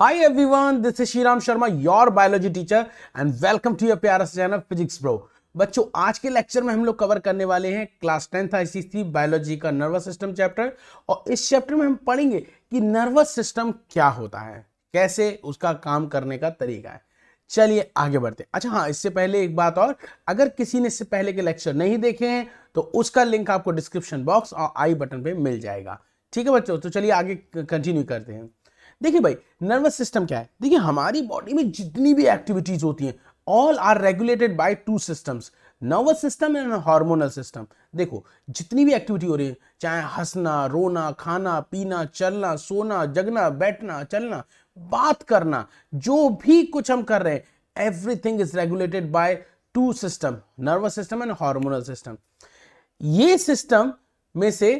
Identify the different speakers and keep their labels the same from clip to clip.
Speaker 1: hi everyone this is Shriram Sharma your biology teacher and welcome to your प्यारा channel physics bro बच्चों आज के lecture में हम लोग कवर करने वाले हैं क्लास टेंथ आईसीसी बायोलॉजी का नर्वस सिस्टम चैप्टर और इस चैप्टर में हम पढ़ेंगे कि नर्वस सिस्टम क्या होता है कैसे उसका काम करने का तरीका है चलिए आगे बढ़ते हैं अच्छा हाँ इससे पहले एक बात और अगर किसी ने इससे पहले के लेक्चर नहीं देखे हैं तो उसका लिंक आपको डिस्क्रिप्शन बॉक्स और आई बटन पे मिल जाएगा ठीक है बच्चों तो चलिए आगे कंटिन्यू करते हैं देखिए भाई नर्वस सिस्टम क्या है देखिए हमारी बॉडी में जितनी भी एक्टिविटीज होती हैं all are regulated by two systems nervous system and hormonal system देखो जितनी भी एक्टिविटी हो रही है चाहे हंसना रोना खाना पीना चलना सोना जगना बैठना चलना बात करना जो भी कुछ हम कर रहे हैं everything is regulated by two system nervous system and hormonal system ये सिस्टम में से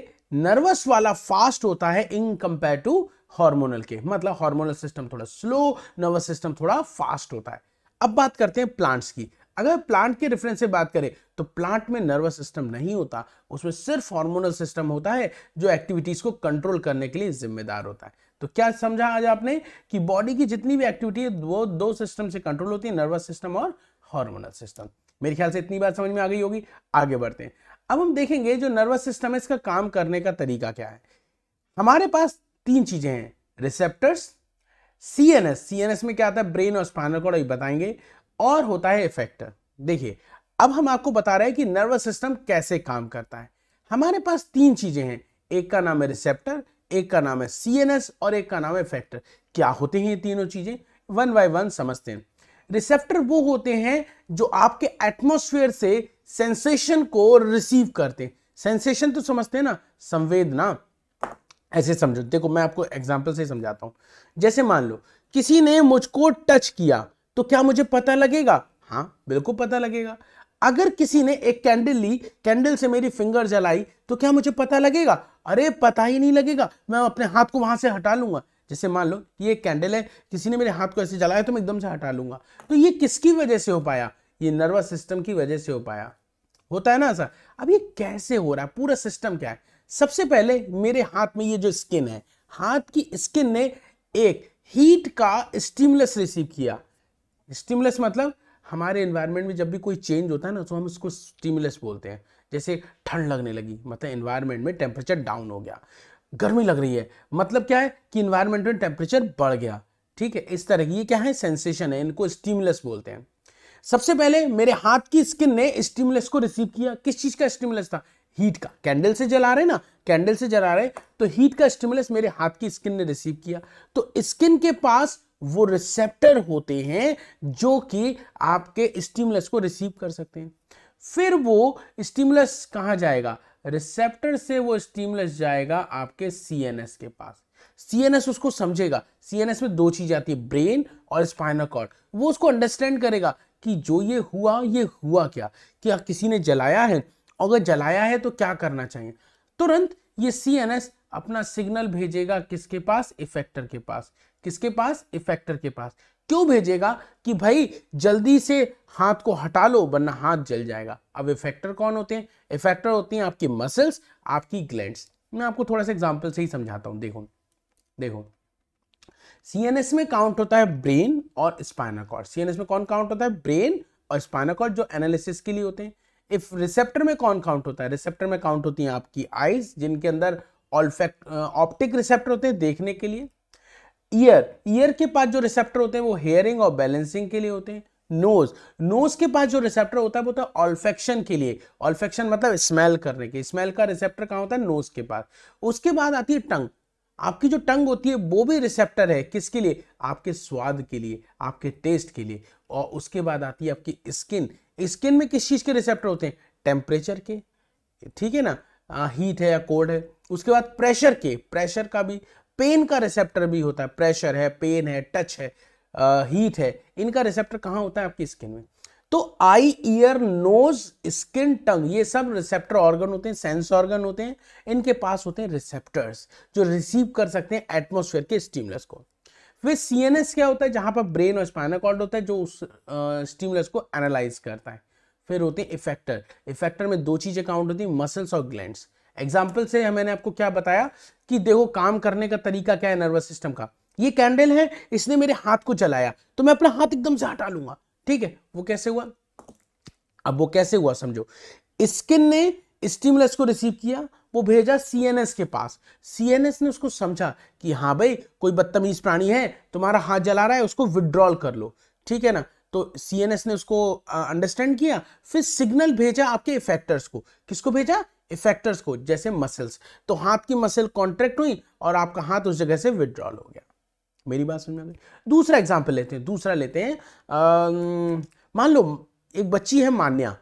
Speaker 1: नर्वस वाला फास्ट होता है इन कंपेयर टू हार्मोनल के मतलब हार्मोनल सिस्टम थोड़ा स्लो नर्वस सिस्टम थोड़ा फास्ट होता है अब बात करते हैं प्लांट्स की अगर प्लांट के रेफरेंस से बात करें तो प्लांट में नर्वस सिस्टम नहीं होता उसमें सिर्फ हार्मोनल सिस्टम होता है जो एक्टिविटीज को कंट्रोल करने के लिए जिम्मेदार होता है तो क्या समझा आज आपने कि बॉडी की जितनी भी एक्टिविटी है वो दो सिस्टम से कंट्रोल होती है नर्वस सिस्टम और हार्मोनल सिस्टम मेरे ख्याल से इतनी बात समझ में आ गई होगी आगे बढ़ते हैं अब हम देखेंगे जो नर्वस सिस्टम है इसका काम करने का तरीका क्या है हमारे पास तीन चीज़ें हैं receptors C N S C N S में क्या आता है ब्रेन और स्पाइनल कॉर्ड अभी बताएंगे और होता है इफेक्टर देखिए अब हम आपको बता रहे हैं कि नर्वस सिस्टम कैसे काम करता है हमारे पास तीन चीज़ें हैं एक का नाम है रिसेप्टर एक का नाम है सी एन एस और एक का नाम है इफेक्टर क्या होते हैं ये तीनों चीज़ें वन बाय वन समझते हैं रिसेप्टर वो होते हैं जो आपके एटमोस्फेयर से सेंसेशन को रिसीव करते हैं सेंसेशन तो समझते हैं ना संवेदना ऐसे समझो देखो मैं आपको एग्जाम्पल से समझाता हूँ जैसे मान लो किसी ने मुझको टच किया तो क्या मुझे पता लगेगा हाँ बिल्कुल पता लगेगा अगर किसी ने एक कैंडल ली कैंडल से मेरी फिंगर जलाई तो क्या मुझे पता लगेगा अरे पता ही नहीं लगेगा मैं अपने हाथ को वहां से हटा लूंगा जैसे मान लो कि ये कैंडल है किसी ने मेरे हाथ को ऐसे जलाया तो मैं एकदम से हटा लूंगा तो ये किसकी वजह से हो पाया ये नर्वस सिस्टम की वजह से हो पाया होता है ना ऐसा अब ये कैसे हो रहा है पूरा सिस्टम क्या है सबसे पहले मेरे हाथ में ये जो स्किन है हाथ की स्किन ने एक हीट का स्टिमुलस रिसीव किया स्टिमुलस मतलब हमारे एनवायरनमेंट में जब भी कोई चेंज होता है ना तो हम उसको स्टिमुलस बोलते हैं जैसे ठंड लगने लगी मतलब एनवायरनमेंट में टेम्परेचर डाउन हो गया गर्मी लग रही है मतलब क्या है कि इन्वायरमेंट में टेम्परेचर बढ़ गया ठीक है इस तरह की ये क्या है सेंसेशन है इनको स्टिमुलस बोलते हैं सबसे पहले मेरे हाथ की स्किन ने स्टिमुलस को रिसीव किया किस चीज़ का स्टिमुलस था हीट का कैंडल से जला रहे ना कैंडल से जला रहे तो हीट का स्टिमुलस मेरे हाथ की स्किन ने रिसीव किया तो स्किन के पास वो रिसेप्टर होते हैं जो कि आपके स्टिमुलस को रिसीव कर सकते हैं फिर वो स्टिमुलस कहाँ जाएगा रिसेप्टर से वो स्टिमुलस जाएगा आपके सीएनएस के पास सीएनएस उसको समझेगा सीएनएस में दो चीज आती है ब्रेन और स्पाइनल कॉर्ड वो उसको अंडरस्टैंड करेगा कि जो ये हुआ ये हुआ क्या क्या किसी ने जलाया है अगर जलाया है तो क्या करना चाहिए तुरंत ये सी अपना सिग्नल भेजेगा किसके पास इफेक्टर के पास किसके पास इफेक्टर के पास क्यों भेजेगा कि भाई जल्दी से हाथ को हटा लो वरना हाथ जल जाएगा अब इफेक्टर कौन होते हैं इफेक्टर होती हैं आपकी मसल्स आपकी ग्लैंड्स मैं आपको थोड़ा सा एग्जाम्पल से ही समझाता हूं देखो देखो सीएनएस में काउंट होता है ब्रेन और स्पाइनल कॉर्ड सीएनएस में कौन काउंट होता है ब्रेन और स्पाइनल कॉर्ड जो एनालिसिस के लिए होते हैं इफ रिसेप्टर में कौन काउंट होता है रिसेप्टर में काउंट होती हैं आपकी आईज जिनके अंदर ऑल्फेक्ट ऑप्टिक रिसेप्टर होते हैं देखने के लिए ईयर ईयर के पास जो रिसेप्टर होते हैं वो हेयरिंग और बैलेंसिंग के लिए होते हैं नोज नोज के पास जो रिसेप्टर होता है वो होता है ऑल्फेक्शन के लिए ऑल्फेक्शन मतलब स्मेल करने के स्मेल का रिसेप्टर कहाँ होता है नोज के पास उसके बाद आती है टंग आपकी जो टंग होती है वो भी रिसेप्टर है किसके लिए आपके स्वाद के लिए आपके टेस्ट के लिए और उसके बाद आती है आपकी स्किन स्किन में किस चीज़ के रिसेप्टर होते हैं टेम्परेचर के ठीक है ना आ, हीट है या कोल्ड है उसके बाद प्रेशर के प्रेशर का भी पेन का रिसेप्टर भी होता है प्रेशर है पेन है टच है आ, हीट है इनका रिसेप्टर कहाँ होता है आपकी स्किन में तो eye ear nose skin tongue ये सब रिसेप्टर ऑर्गन होते हैं सेंस ऑर्गन होते हैं इनके पास होते हैं रिसेप्टर्स जो रिसीव कर सकते हैं एटमोसफेयर के स्टीमलेस को फिर सीएनएस क्या होता है जहां पर ब्रेन और स्पाइनल कॉर्ड होता है जो उस स्टिमुलस को एनालाइज करता है फिर होते हैं इफेक्टर इफेक्टर में दो चीज़ें काउंट होती है मसल्स और ग्लैंड्स एग्जाम्पल से मैंने आपको क्या बताया कि देखो काम करने का तरीका क्या है नर्वस सिस्टम का ये कैंडल है इसने मेरे हाथ को चलाया तो मैं अपना हाथ एकदम से हटा लूंगा ठीक है वो कैसे हुआ अब वो कैसे हुआ समझो स्किन ने स्टिमुलस को रिसीव किया वो भेजा एस के पास एस ने उसको समझा कि हाँ भाई कोई बदतमीज प्राणी है तुम्हारा हाथ जला रहा है उसको विड्रॉल कर लो ठीक है ना तो एस ने उसको अंडरस्टैंड किया फिर सिग्नल भेजा आपके इफेक्टर्स को किसको भेजा इफेक्टर्स को जैसे मसल्स तो हाथ की मसल कॉन्ट्रैक्ट हुई और आपका हाथ उस जगह से विड्रॉल हो गया मेरी बात सुन में दूसरा एग्जाम्पल लेते हैं दूसरा लेते हैं मान लो एक बच्ची है मान्या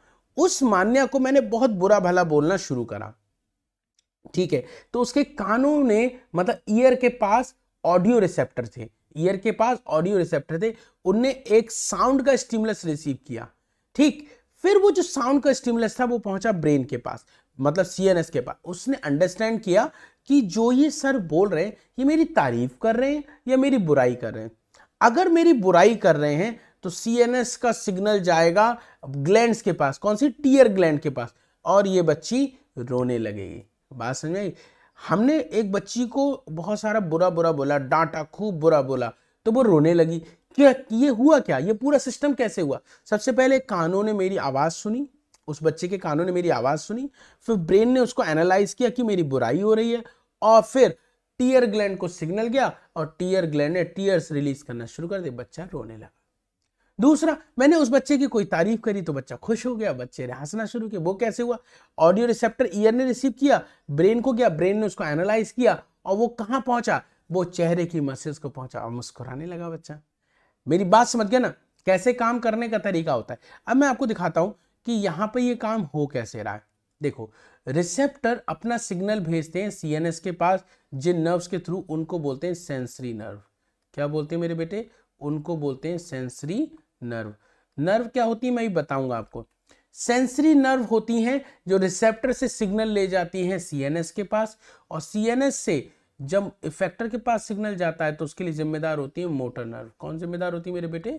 Speaker 1: उस मान्या को मैंने बहुत बुरा भला बोलना शुरू करा ठीक है तो उसके कानों ने मतलब ईयर के पास ऑडियो रिसेप्टर थे ईयर के पास ऑडियो रिसेप्टर थे उनने एक साउंड का स्टिमुलस रिसीव किया ठीक फिर वो जो साउंड का स्टिमुलस था वो पहुंचा ब्रेन के पास मतलब सीएनएस के पास उसने अंडरस्टैंड किया कि जो ये सर बोल रहे हैं ये मेरी तारीफ कर रहे हैं या मेरी बुराई कर रहे हैं अगर मेरी बुराई कर रहे हैं तो सीएनएस का सिग्नल जाएगा ग्लैंड्स के पास कौन सी टीयर ग्लैंड के पास और ये बच्ची रोने लगेगी बात समझ आई हमने एक बच्ची को बहुत सारा बुरा बुरा बोला डांटा खूब बुरा बोला तो वो रोने लगी क्या ये हुआ क्या ये पूरा सिस्टम कैसे हुआ सबसे पहले कानों ने मेरी आवाज़ सुनी उस बच्चे के कानों ने मेरी आवाज़ सुनी फिर ब्रेन ने उसको एनालाइज किया कि मेरी बुराई हो रही है और फिर टीयर ग्लैंड को सिग्नल गया और टीयर ग्लैंड ने टीयर्स रिलीज करना शुरू कर दिया बच्चा रोने लगा दूसरा मैंने उस बच्चे की कोई तारीफ करी तो बच्चा खुश हो गया बच्चे ने हंसना शुरू किया वो कैसे हुआ ऑडियो रिसेप्टर ईयर ने रिसीव किया ब्रेन को गया ब्रेन ने उसको एनालाइज किया और वो कहाँ पहुंचा वो चेहरे की मसल्स को पहुंचा और मुस्कुराने लगा बच्चा मेरी बात समझ गया ना कैसे काम करने का तरीका होता है अब मैं आपको दिखाता हूँ कि यहाँ पर ये काम हो कैसे रहा है देखो रिसेप्टर अपना सिग्नल भेजते हैं सीएनएस के पास जिन नर्व्स के थ्रू उनको बोलते हैं सेंसरी नर्व क्या बोलते हैं मेरे बेटे उनको बोलते हैं सेंसरी नर्व नर्व क्या होती है मैं बताऊंगा आपको सेंसरी नर्व होती हैं जो रिसेप्टर से सिग्नल ले जाती हैं सीएनएस के पास और सीएनएस से जब इफेक्टर के पास सिग्नल जाता है तो उसके लिए जिम्मेदार होती है मोटर नर्व कौन जिम्मेदार होती है मेरे बेटे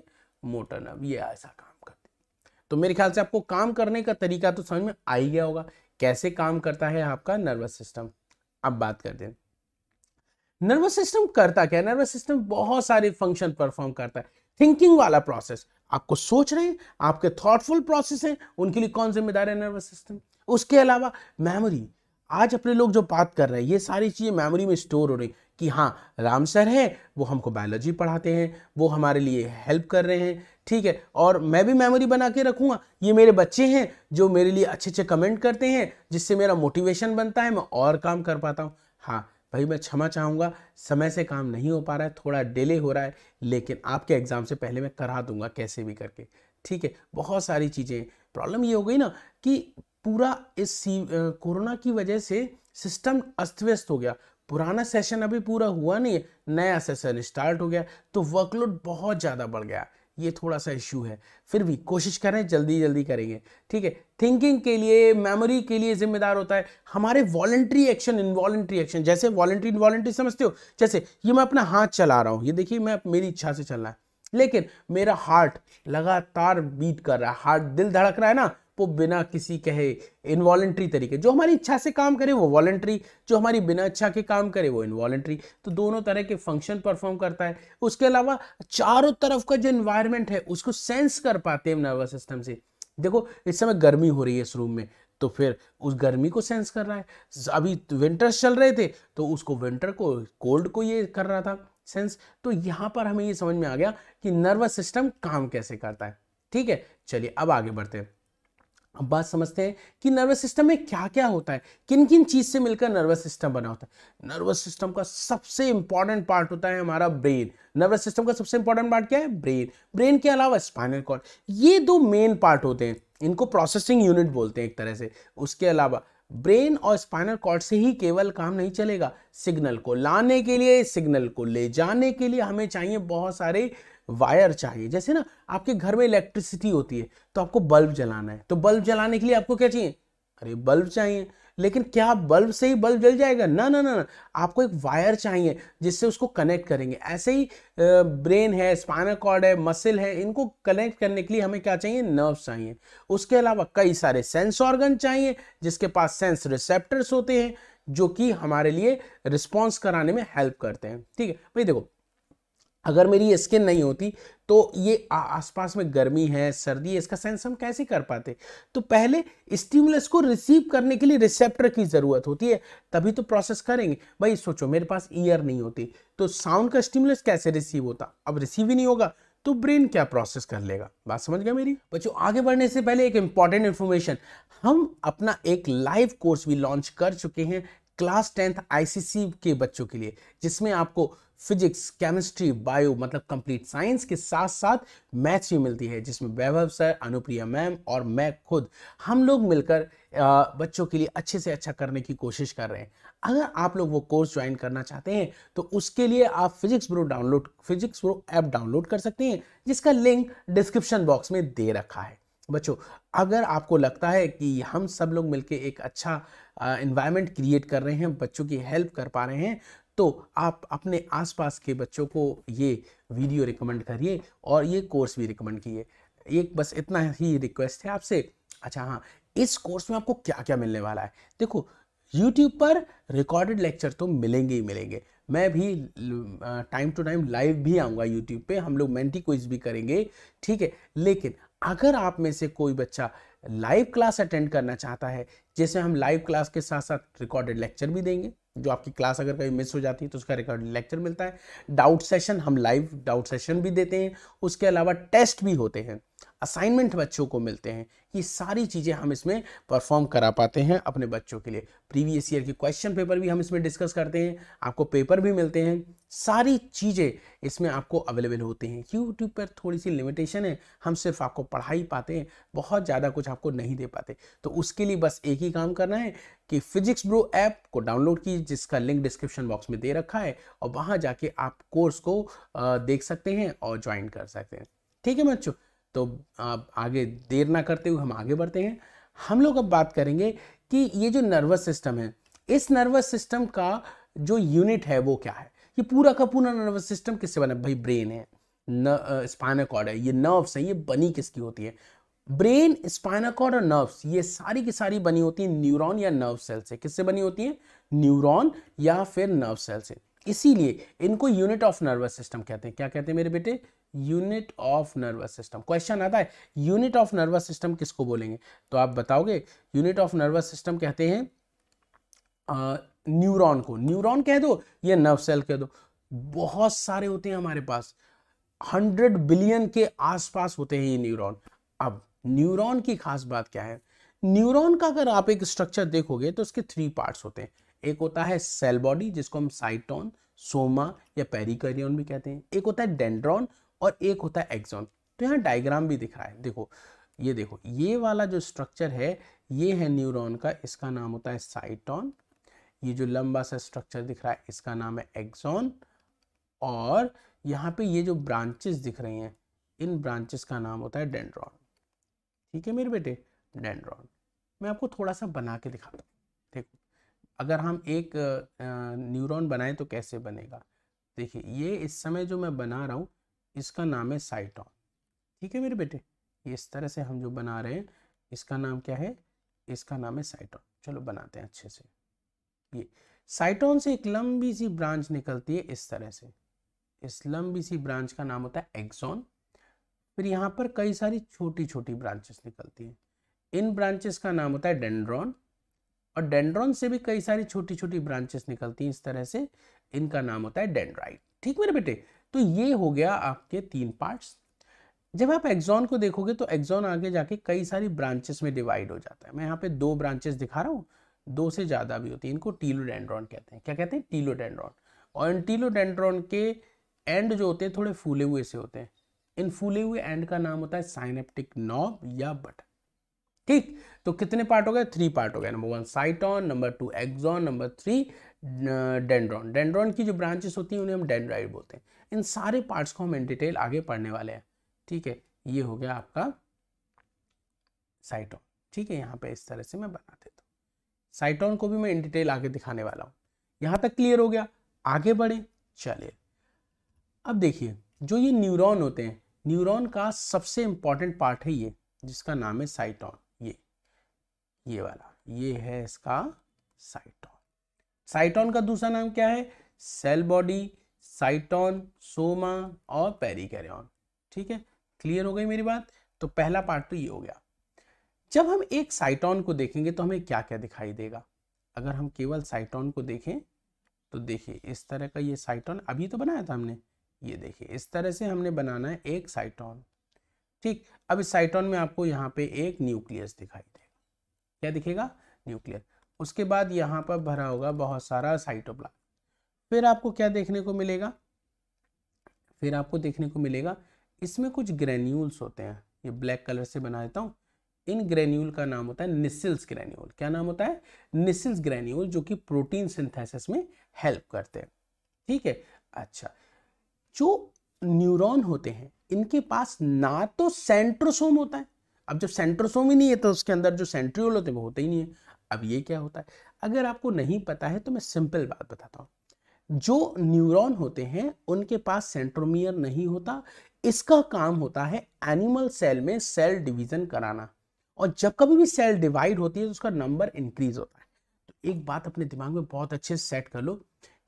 Speaker 1: मोटर नर्व ये ऐसा काम करती है तो मेरे ख्याल से आपको काम करने का तरीका तो समझ में आ ही गया होगा कैसे काम करता है आपका नर्वस सिस्टम अब बात करते हैं नर्वस सिस्टम करता क्या नर्वस सिस्टम बहुत सारे फंक्शन परफॉर्म करता है थिंकिंग वाला प्रोसेस आपको सोच रहे हैं आपके थॉटफुल प्रोसेस हैं उनके लिए कौन जिम्मेदार है नर्वस सिस्टम उसके अलावा मेमोरी आज अपने लोग जो बात कर रहे हैं ये सारी चीज़ें मेमोरी में स्टोर हो रही कि हाँ राम सर हैं वो हमको बायोलॉजी पढ़ाते हैं वो हमारे लिए हेल्प कर रहे हैं ठीक है और मैं भी मेमोरी बना के रखूँगा ये मेरे बच्चे हैं जो मेरे लिए अच्छे अच्छे कमेंट करते हैं जिससे मेरा मोटिवेशन बनता है मैं और काम कर पाता हूँ हाँ भाई मैं क्षमा चाहूँगा समय से काम नहीं हो पा रहा है थोड़ा डिले हो रहा है लेकिन आपके एग्ज़ाम से पहले मैं करा दूंगा कैसे भी करके ठीक है बहुत सारी चीज़ें प्रॉब्लम ये हो गई ना कि पूरा इस कोरोना की वजह से सिस्टम अस्त व्यस्त हो गया पुराना सेशन अभी पूरा हुआ नहीं है नया सेशन स्टार्ट हो गया तो वर्कलोड बहुत ज़्यादा बढ़ गया है ये थोड़ा सा इश्यू है फिर भी कोशिश करें जल्दी जल्दी करेंगे ठीक है थिंकिंग के लिए मेमोरी के लिए जिम्मेदार होता है हमारे वॉलेंट्री एक्शन इनवॉलेंट्री एक्शन जैसे वॉलेंट्री इनवॉलेंट्री समझते हो जैसे ये मैं अपना हाथ चला रहा हूँ ये देखिए मैं मेरी इच्छा से चल रहा है लेकिन मेरा हार्ट लगातार बीट कर रहा है हार्ट दिल धड़क रहा है ना वो बिना किसी कहे इनवॉलेंट्री तरीके जो हमारी इच्छा से काम करे वो वॉलेंट्री जो हमारी बिना इच्छा के काम करे वो इनवॉलेंट्री तो दोनों तरह के फंक्शन परफॉर्म करता है उसके अलावा चारों तरफ का जो इन्वायरमेंट है उसको सेंस कर पाते हैं नर्वस सिस्टम से देखो इस समय गर्मी हो रही है इस रूम में तो फिर उस गर्मी को सेंस कर रहा है अभी विंटर्स तो चल रहे थे तो उसको विंटर को कोल्ड को ये कर रहा था सेंस तो यहाँ पर हमें ये समझ में आ गया कि नर्वस सिस्टम काम कैसे करता है ठीक है चलिए अब आगे बढ़ते हैं अब बात समझते हैं कि नर्वस सिस्टम में क्या क्या होता है किन किन चीज़ से मिलकर नर्वस सिस्टम बना होता है नर्वस सिस्टम का सबसे इंपॉर्टेंट पार्ट होता है हमारा ब्रेन नर्वस सिस्टम का सबसे इंपॉर्टेंट पार्ट क्या है ब्रेन ब्रेन के अलावा स्पाइनल कॉर्ड ये दो मेन पार्ट होते हैं इनको प्रोसेसिंग यूनिट बोलते हैं एक तरह से उसके अलावा ब्रेन और स्पाइनल कॉर्ड से ही केवल काम नहीं चलेगा सिग्नल को लाने के लिए सिग्नल को ले जाने के लिए हमें चाहिए बहुत सारे वायर चाहिए जैसे ना आपके घर में इलेक्ट्रिसिटी होती है तो आपको बल्ब जलाना है तो बल्ब जलाने के लिए आपको क्या चाहिए अरे बल्ब चाहिए लेकिन क्या बल्ब से ही बल्ब जल जाएगा ना ना ना ना आपको एक वायर चाहिए जिससे उसको कनेक्ट करेंगे ऐसे ही ब्रेन है स्पाइनल कॉर्ड है मसल है इनको कनेक्ट करने के लिए हमें क्या चाहिए नर्व चाहिए उसके अलावा कई सारे सेंस ऑर्गन चाहिए जिसके पास सेंस रिसेप्टर्स होते हैं जो कि हमारे लिए रिस्पॉन्स कराने में हेल्प करते हैं ठीक है भाई देखो अगर मेरी स्किन नहीं होती तो ये आसपास में गर्मी है सर्दी है इसका सेंस हम कैसे कर पाते तो पहले स्टिमुलस को रिसीव करने के लिए रिसेप्टर की ज़रूरत होती है तभी तो प्रोसेस करेंगे भाई सोचो मेरे पास ईयर नहीं होती तो साउंड का स्टिमुलस कैसे रिसीव होता अब रिसीव ही नहीं होगा तो ब्रेन क्या प्रोसेस कर लेगा बात समझ गया मेरी बच्चों आगे बढ़ने से पहले एक इंपॉर्टेंट इन्फॉर्मेशन हम अपना एक लाइव कोर्स भी लॉन्च कर चुके हैं क्लास टेंथ आईसीसी के बच्चों के लिए जिसमें आपको फिजिक्स केमिस्ट्री बायो मतलब कंप्लीट साइंस के साथ साथ मैथ्स भी मिलती है जिसमें वैभव सर अनुप्रिया मैम और मैं खुद हम लोग मिलकर बच्चों के लिए अच्छे से अच्छा करने की कोशिश कर रहे हैं अगर आप लोग वो कोर्स ज्वाइन करना चाहते हैं तो उसके लिए आप physics bro download physics bro app download कर सकते हैं जिसका लिंक डिस्क्रिप्शन बॉक्स में दे रखा है बच्चों अगर आपको लगता है कि हम सब लोग मिलकर एक अच्छा इन्वायरमेंट क्रिएट कर रहे हैं बच्चों की हेल्प कर पा रहे हैं तो आप अपने आसपास के बच्चों को ये वीडियो रिकमेंड करिए और ये कोर्स भी रिकमेंड किए एक बस इतना ही रिक्वेस्ट है आपसे अच्छा हाँ इस कोर्स में आपको क्या क्या मिलने वाला है देखो यूट्यूब पर रिकॉर्डेड लेक्चर तो मिलेंगे ही मिलेंगे मैं भी टाइम टू टाइम लाइव भी आऊँगा यूट्यूब पे हम लोग मेंटी क्विज भी करेंगे ठीक है लेकिन अगर आप में से कोई बच्चा लाइव क्लास अटेंड करना चाहता है जैसे हम लाइव क्लास के साथ साथ रिकॉर्डेड लेक्चर भी देंगे जो आपकी क्लास अगर कहीं मिस हो जाती है तो उसका रिकॉर्ड लेक्चर मिलता है डाउट सेशन हम लाइव डाउट सेशन भी देते हैं उसके अलावा टेस्ट भी होते हैं असाइनमेंट बच्चों को मिलते हैं ये सारी चीज़ें हम इसमें परफॉर्म करा पाते हैं अपने बच्चों के लिए प्रीवियस ईयर के क्वेश्चन पेपर भी हम इसमें डिस्कस करते हैं आपको पेपर भी मिलते हैं सारी चीज़ें इसमें आपको अवेलेबल होते हैं यूट्यूब पर थोड़ी सी लिमिटेशन है हम सिर्फ आपको पढ़ा ही पाते हैं बहुत ज़्यादा कुछ आपको नहीं दे पाते तो उसके लिए बस एक ही काम करना है कि फिजिक्स ब्रो ऐप को डाउनलोड कीजिए जिसका लिंक डिस्क्रिप्शन बॉक्स में दे रखा है और वहाँ जाके आप कोर्स को देख सकते हैं और ज्वाइन कर सकते हैं ठीक है बच्चों तो आप आगे देर ना करते हुए हम आगे बढ़ते हैं हम लोग अब बात करेंगे कि ये जो नर्वस सिस्टम है इस नर्वस सिस्टम का जो यूनिट है वो क्या है ये पूरा का पूरा नर्वस सिस्टम किससे बना भाई ब्रेन है न है ये नर्व्स है ये बनी किसकी होती है ब्रेन स्पाइनकॉर्ड और नर्व्स ये सारी की सारी बनी होती है न्यूरॉन या नर्व सेल से किससे बनी होती है न्यूरॉन या फिर नर्व सेल से इसीलिए इनको यूनिट ऑफ नर्वस सिस्टम कहते हैं क्या कहते हैं मेरे बेटे unit of nervous system question आता है यूनिट ऑफ नर्वस सिस्टम किसको बोलेंगे तो आप बताओगे यूनिट ऑफ नर्वस सिस्टम कहते हैं न्यूरॉन को न्यूरॉन कह दो या नर्व सेल कह दो बहुत सारे होते हैं हमारे पास हंड्रेड बिलियन के आसपास होते हैं ये न्यूरॉन अब न्यूरॉन की खास बात क्या है न्यूरॉन का अगर आप एक स्ट्रक्चर देखोगे तो उसके थ्री पार्ट्स होते हैं एक होता है सेल बॉडी जिसको हम साइटोन सोमा या पेरिकरियन भी कहते हैं एक होता है डेंड्रॉन और एक होता है एक्सॉन तो यहाँ डायग्राम भी दिख रहा है देखो ये देखो ये वाला जो स्ट्रक्चर है ये है न्यूरॉन का इसका नाम होता है साइटॉन ये जो लंबा सा स्ट्रक्चर दिख रहा है इसका नाम है एक्सॉन और यहाँ पे ये जो ब्रांचेस दिख रही हैं इन ब्रांचेस का नाम होता है डेंड्रॉन ठीक है मेरे बेटे डेंड्रॉन मैं आपको थोड़ा सा बना के दिखाता हूँ देखो अगर हम एक न्यूरॉन बनाएं तो कैसे बनेगा देखिए ये इस समय जो मैं बना रहा हूँ इसका नाम है साइटॉन ठीक है मेरे बेटे इस तरह से हम जो बना रहे हैं इसका नाम क्या है इसका नाम है साइटॉन चलो बनाते हैं अच्छे से ये साइटॉन से एक लंबी सी ब्रांच निकलती है इस तरह से इस लंबी सी ब्रांच का नाम होता है एक्सॉन फिर यहाँ पर कई सारी छोटी छोटी ब्रांचेस निकलती हैं इन ब्रांचेस का नाम होता है डेंड्रॉन और डेंड्रॉन से भी कई सारी छोटी छोटी ब्रांचेस निकलती हैं इस तरह से इनका नाम होता है डेंड्राइट ठीक मेरे बेटे तो ये हो गया आपके तीन पार्ट्स जब आप एक्सॉन को देखोगे तो एक्जॉन आगे जाके कई सारी ब्रांचेस में डिवाइड हो जाता है मैं यहाँ पे दो ब्रांचेस दिखा रहा हूँ दो से ज़्यादा भी होती है इनको टीलोडेंड्रॉन कहते हैं क्या कहते हैं टीलोडेंड्रॉन और इन टीलोडेंड्रॉन के एंड जो होते हैं थोड़े फूले हुए से होते हैं इन फूले हुए एंड का नाम होता है साइनेप्टिक नॉब या बटन ठीक तो कितने पार्ट हो गए थ्री पार्ट हो गए number one cyton number two axon number three dendron dendron की जो ब्रांचेस होती हैं उन्हें हम डेंड्राइड बोलते हैं इन सारे पार्ट्स को हम इन डिटेल आगे पढ़ने वाले हैं ठीक है ये हो गया आपका साइटोन ठीक है यहाँ पे इस तरह से मैं बना देता हूँ साइटोन को भी मैं इन डिटेल आगे दिखाने वाला हूँ यहाँ तक क्लियर हो गया आगे बढ़े चले अब देखिए जो ये न्यूरॉन होते हैं न्यूरॉन का सबसे इंपॉर्टेंट पार्ट है ये जिसका नाम है साइटॉन ये ये वाला ये है इसका साइटोन साइटोन का दूसरा नाम क्या है सेल बॉडी साइटॉन सोमा और पेरी ठीक है क्लियर हो गई मेरी बात तो पहला पार्ट तो ये हो गया जब हम एक साइटॉन को देखेंगे तो हमें क्या क्या दिखाई देगा अगर हम केवल साइटॉन को देखें तो देखिए इस तरह का ये साइटॉन अभी तो बनाया था हमने ये देखिए इस तरह से हमने बनाना है एक साइटॉन ठीक अब इस साइटॉन में आपको यहाँ पे एक न्यूक्लियस दिखाई देगा क्या दिखेगा न्यूक्लियस उसके बाद यहाँ पर भरा होगा बहुत सारा साइटोप्लाज्म फिर आपको क्या देखने को मिलेगा फिर आपको देखने को मिलेगा इसमें कुछ ग्रेन्यूल्स होते हैं ये ब्लैक कलर से बना देता हूँ इन ग्रेन्यूल का नाम होता है निसिल्स ग्रेन्यूल क्या नाम होता है निसिल्स ग्रेन्यूल जो कि प्रोटीन सिंथेसिस में हेल्प करते हैं ठीक है अच्छा जो न्यूरॉन होते हैं इनके पास ना तो सेंट्रोसोम होता है अब जब सेंट्रोसोम ही नहीं है तो उसके अंदर जो सेंट्रियोल होते हैं वो होते ही नहीं है अब ये क्या होता है अगर आपको नहीं पता है तो मैं सिंपल बात बताता हूँ जो न्यूरॉन होते हैं उनके पास सेंट्रोमियर नहीं होता इसका काम होता है एनिमल सेल में सेल डिवीजन कराना और जब कभी भी सेल डिवाइड होती है तो उसका नंबर इंक्रीज होता है तो एक बात अपने दिमाग में बहुत अच्छे से सेट कर लो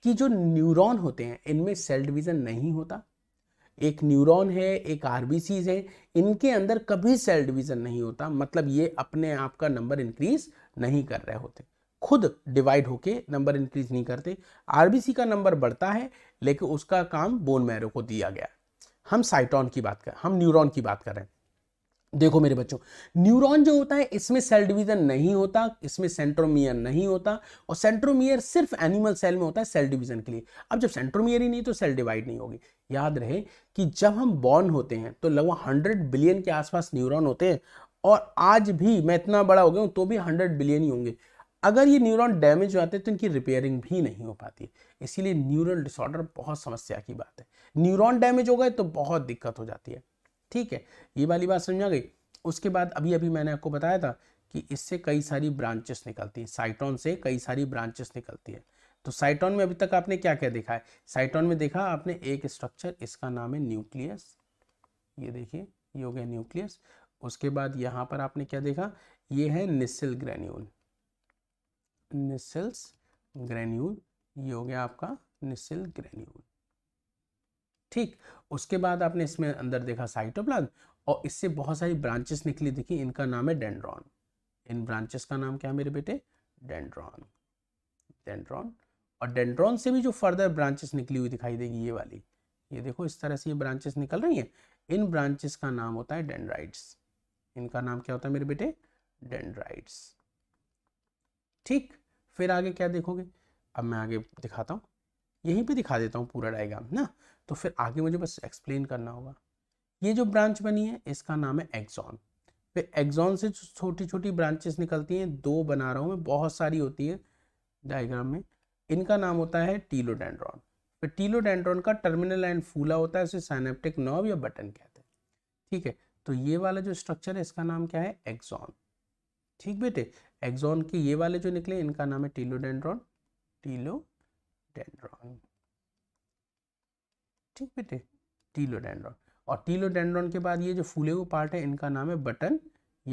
Speaker 1: कि जो न्यूरॉन होते हैं इनमें सेल डिवीजन नहीं होता एक न्यूरॉन है एक आरबीसीज है इनके अंदर कभी सेल डिवीजन नहीं होता मतलब ये अपने आप का नंबर इंक्रीज नहीं कर रहे होते खुद डिवाइड होके नंबर इंक्रीज नहीं करते आरबीसी का नंबर बढ़ता है लेकिन उसका काम बोन मैरो को दिया गया हम साइटॉन की बात कर हम न्यूरॉन की बात कर रहे हैं देखो मेरे बच्चों न्यूरॉन जो होता है इसमें सेल डिवीजन नहीं होता इसमें सेंट्रोमियर नहीं होता और सेंट्रोमियर सिर्फ एनिमल सेल में होता है सेल डिवीजन के लिए अब जब सेंट्रोमियर ही नहीं तो सेल डिवाइड नहीं होगी याद रहे कि जब हम बॉर्न होते हैं तो लगभग हंड्रेड बिलियन के आसपास न्यूरॉन होते हैं और आज भी मैं इतना बड़ा हो गया हूँ तो भी हंड्रेड बिलियन ही होंगे अगर ये न्यूरॉन डैमेज हो जाते हैं तो इनकी रिपेयरिंग भी नहीं हो पाती इसीलिए न्यूरल डिसऑर्डर बहुत समस्या की बात है न्यूरॉन डैमेज हो गए तो बहुत दिक्कत हो जाती है ठीक है ये वाली बात समझ आ गई उसके बाद अभी अभी मैंने आपको बताया था कि इससे कई सारी ब्रांचेस निकलती हैं साइटोन से कई सारी ब्रांचेस निकलती है तो साइटोन में अभी तक आपने क्या क्या देखा है साइटोन में देखा आपने एक स्ट्रक्चर इसका नाम है न्यूक्लियस ये देखिए ये हो गया न्यूक्लियस उसके बाद यहाँ पर आपने क्या देखा ये है निस्सिल ग्रेन्यूल निसल्स ग्रेन्यूल ये हो गया आपका निसिल ग्रेन्यूल ठीक उसके बाद आपने इसमें अंदर देखा साइटोप्लाज्म और इससे बहुत सारी ब्रांचेस निकली देखी इनका नाम है डेंड्रॉन इन ब्रांचेस का नाम क्या है मेरे बेटे डेंड्रॉन डेंड्रॉन और डेंड्रॉन से भी जो फर्दर ब्रांचेस निकली हुई दिखाई देगी ये वाली ये देखो इस तरह से ये ब्रांचेस निकल रही हैं इन ब्रांचेस का नाम होता है डेंड्राइड्स इनका नाम क्या होता है मेरे बेटे डेंड्राइड्स ठीक फिर आगे क्या देखोगे अब मैं आगे दिखाता हूँ यहीं पे दिखा देता हूँ पूरा डायग्राम ना तो फिर आगे मुझे बस एक्सप्लेन करना होगा ये जो ब्रांच बनी है इसका नाम है एग्जॉन फिर एग्जॉन से छोटी छोटी ब्रांचेस निकलती हैं दो बना रहा हूँ मैं बहुत सारी होती है डायग्राम में इनका नाम होता है टीलोडेंड्रॉन फिर टीलोडेंड्रॉन का टर्मिनल एंड फूला होता है उसे साइनेप्टिक नॉव या बटन कहते हैं ठीक है तो ये वाला जो स्ट्रक्चर है इसका नाम क्या है एग्जॉन ठीक बेटे एक्सॉन के ये वाले जो निकले इनका नाम है टीलोडेंड्रॉन टीलोडेंड्रॉन ठीक बेटे टीलोडेंड्रॉन और टीलोडेंड्रॉन के बाद ये जो फूले हुए पार्ट है इनका नाम है बटन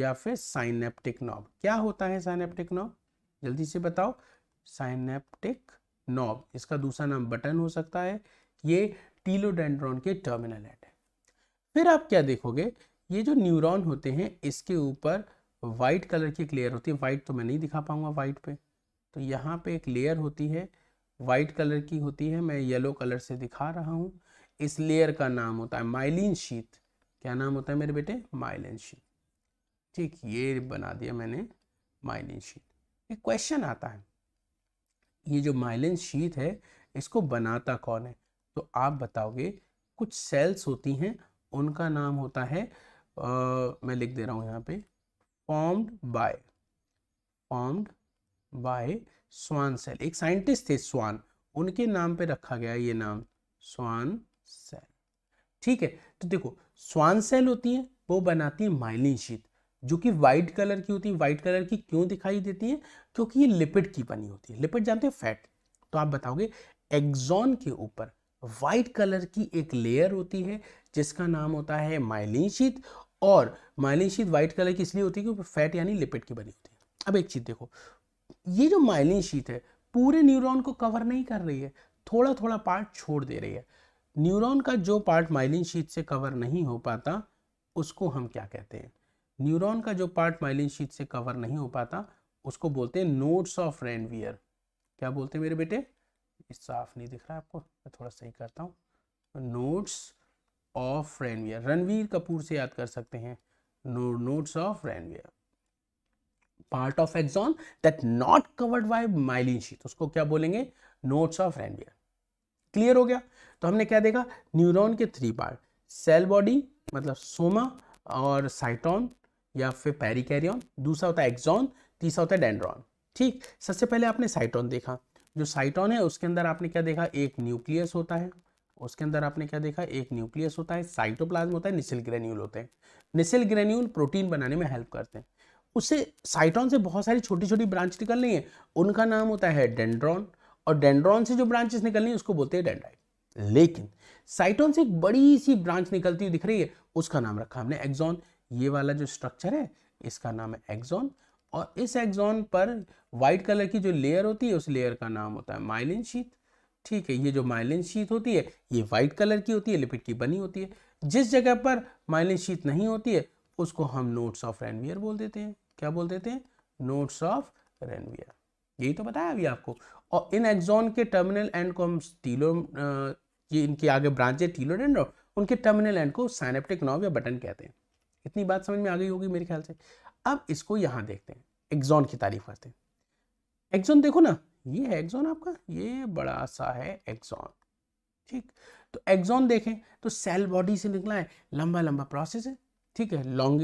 Speaker 1: या फिर साइनेप्टिक नॉब क्या होता है साइनेप्टिक नॉब जल्दी से बताओ साइनेप्टिक नॉब इसका दूसरा नाम बटन हो सकता है ये टीलोडेंड्रॉन के टर्मिनल हेड है फिर आप क्या देखोगे ये जो न्यूरॉन होते हैं इसके ऊपर वाइट कलर की एक लेयर होती है वाइट तो मैं नहीं दिखा पाऊंगा वाइट पे तो यहाँ पे एक लेयर होती है वाइट कलर की होती है मैं येलो कलर से दिखा रहा हूँ इस लेयर का नाम होता है माइलिन शीत क्या नाम होता है मेरे बेटे माइलिन शीत ठीक ये बना दिया मैंने माइलिन शीत एक क्वेश्चन आता है ये जो माइलिन शीत है इसको बनाता कौन है तो आप बताओगे कुछ सेल्स होती हैं उनका नाम होता है आ, मैं लिख दे रहा हूँ यहाँ पे formed by formed by Schwann cell एक साइंटिस्ट थे स्वान उनके नाम पे रखा गया ये नाम स्वान सेल ठीक है तो देखो स्वान सेल होती है वो बनाती है माइलिन शीत जो कि व्हाइट कलर की होती है व्हाइट कलर की क्यों दिखाई देती है क्योंकि ये लिपिड की बनी होती है लिपिड जानते हैं फैट तो आप बताओगे एग्जॉन के ऊपर वाइट कलर की एक लेयर होती है जिसका नाम होता है माइलिन शीत और माइलिन शीट व्हाइट कलर की इसलिए होती है कि फैट यानी लिपिड की बनी होती है अब एक चीज़ देखो ये जो माइलिन शीट है पूरे न्यूरॉन को कवर नहीं कर रही है थोड़ा थोड़ा पार्ट छोड़ दे रही है न्यूरॉन का जो पार्ट माइलिन शीट से कवर नहीं हो पाता उसको हम क्या कहते हैं न्यूरॉन का जो पार्ट माइलिन शीट से कवर नहीं हो पाता उसको बोलते हैं नोट्स ऑफ रेनवियर क्या बोलते हैं मेरे बेटे साफ नहीं दिख रहा है आपको मैं थोड़ा सही करता हूँ nodes of Ranvier Ranveer Kapoor से याद कर सकते हैं no nodes of Ranvier part of axon that not covered by myelin sheath उसको क्या बोलेंगे नोट्स ऑफ रेनवियर क्लियर हो गया तो हमने क्या देखा न्यूरॉन के थ्री पार्ट सेल बॉडी मतलब सोमा और साइटॉन या फिर पेरिकेरियन दूसरा होता है एक्सॉन तीसरा होता है डेंड्रॉन ठीक सबसे पहले आपने साइटॉन देखा जो साइटॉन है उसके अंदर आपने क्या देखा एक न्यूक्लियस होता है उसके अंदर आपने क्या देखा एक न्यूक्लियस होता है साइटोप्लाज्म होता है निसिल ग्रेन्यूल होते हैं निसिल ग्रेन्यूल प्रोटीन बनाने में हेल्प करते हैं उससे साइटॉन से बहुत सारी छोटी छोटी ब्रांच निकलनी है उनका नाम होता है डेंड्रॉन और डेंड्रॉन से जो ब्रांचेस निकलनी है उसको बोलते हैं डेंडाइट लेकिन साइटॉन से एक बड़ी सी ब्रांच निकलती हुई दिख रही है उसका नाम रखा हमने एक्जॉन ये वाला जो स्ट्रक्चर है इसका नाम है एक्जॉन और इस एक्जॉन पर व्हाइट कलर की जो लेयर होती है उस लेयर का नाम होता है माइलिन शीत ठीक है ये जो माइलिन शीत होती है ये वाइट कलर की होती है लिपिड की बनी होती है जिस जगह पर माइलिन शीत नहीं होती है उसको हम नोट्स ऑफ रेनवियर बोल देते हैं क्या बोल देते हैं नोट्स ऑफ रेनवियर यही तो बताया अभी आपको और इन एक्सॉन के टर्मिनल एंड को हम टीलो ये इनके आगे ब्रांच है टीलोडेंड्रो उनके टर्मिनल एंड को साइनेप्टिक नॉव या बटन कहते हैं इतनी बात समझ में आ गई होगी मेरे ख्याल से अब इसको यहाँ देखते हैं एक्जोन की तारीफ करते हैं एक्जोन देखो ना ये है एक्सॉन आपका ये बड़ा सा है एक्सॉन ठीक तो एक्सॉन देखें तो सेल बॉडी से निकला है लंबा लंबा प्रोसेस है ठीक है लॉन्ग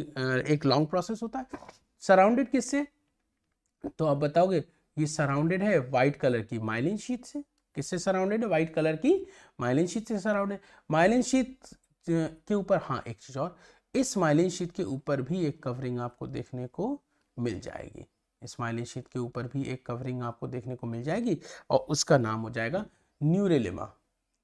Speaker 1: एक लॉन्ग प्रोसेस होता है सराउंडेड किससे तो आप बताओगे ये सराउंडेड है वाइट कलर की माइलिन शीट से किससे सराउंडेड है वाइट कलर की माइलिन शीट से सराउंडेड माइलिन शीट के ऊपर हाँ एक चीज़ और इस माइलिन शीट के ऊपर भी एक कवरिंग आपको देखने को मिल जाएगी स्माइली शीट के ऊपर भी एक कवरिंग आपको देखने को मिल जाएगी और उसका नाम हो जाएगा न्यूरेलिमा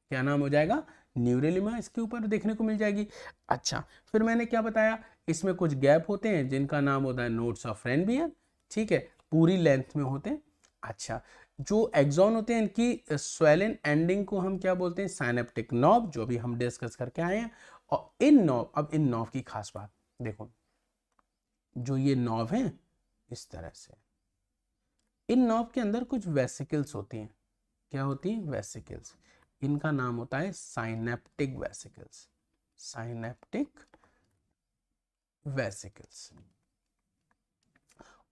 Speaker 1: क्या नाम हो जाएगा न्यूरेलिमा इसके ऊपर देखने को मिल जाएगी अच्छा फिर मैंने क्या बताया इसमें कुछ गैप होते हैं जिनका नाम होता है नोट्स ऑफ बियर ठीक है पूरी लेंथ में होते हैं अच्छा जो एग्जॉन होते हैं इनकी स्वेलिन एंडिंग को हम क्या बोलते हैं साइनेप्टिक नॉब जो भी हम डिस्कस करके आए हैं और इन नॉब अब इन नॉब की खास बात देखो जो ये नॉब हैं इस तरह से इन नॉब के अंदर कुछ वेसिकल्स होती हैं क्या होती हैं वेसिकल्स इनका नाम होता है साइनेप्टिक वेसिकल्स साइनेप्टिक वेसिकल्स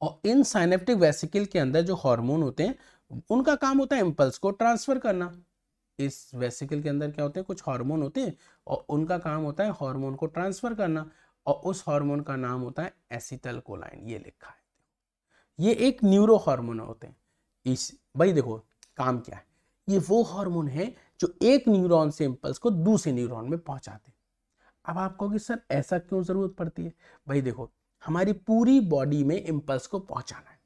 Speaker 1: और इन साइनेप्टिक वेसिकल के अंदर जो हार्मोन होते हैं उनका काम होता है इम्पल्स को ट्रांसफर करना इस वेसिकल के अंदर क्या होते हैं कुछ हार्मोन होते हैं और उनका काम होता है हार्मोन को ट्रांसफर करना और उस हार्मोन का नाम होता है एसिटल कोलाइन ये लिखा है ये एक न्यूरो हार्मोन होते हैं इस भाई देखो काम क्या है ये वो हार्मोन है जो एक न्यूरॉन से इम्पल्स को दूसरे न्यूरॉन में पहुंचाते हैं अब आप कहोगे सर ऐसा क्यों ज़रूरत पड़ती है भाई देखो हमारी पूरी बॉडी में इम्पल्स को पहुंचाना है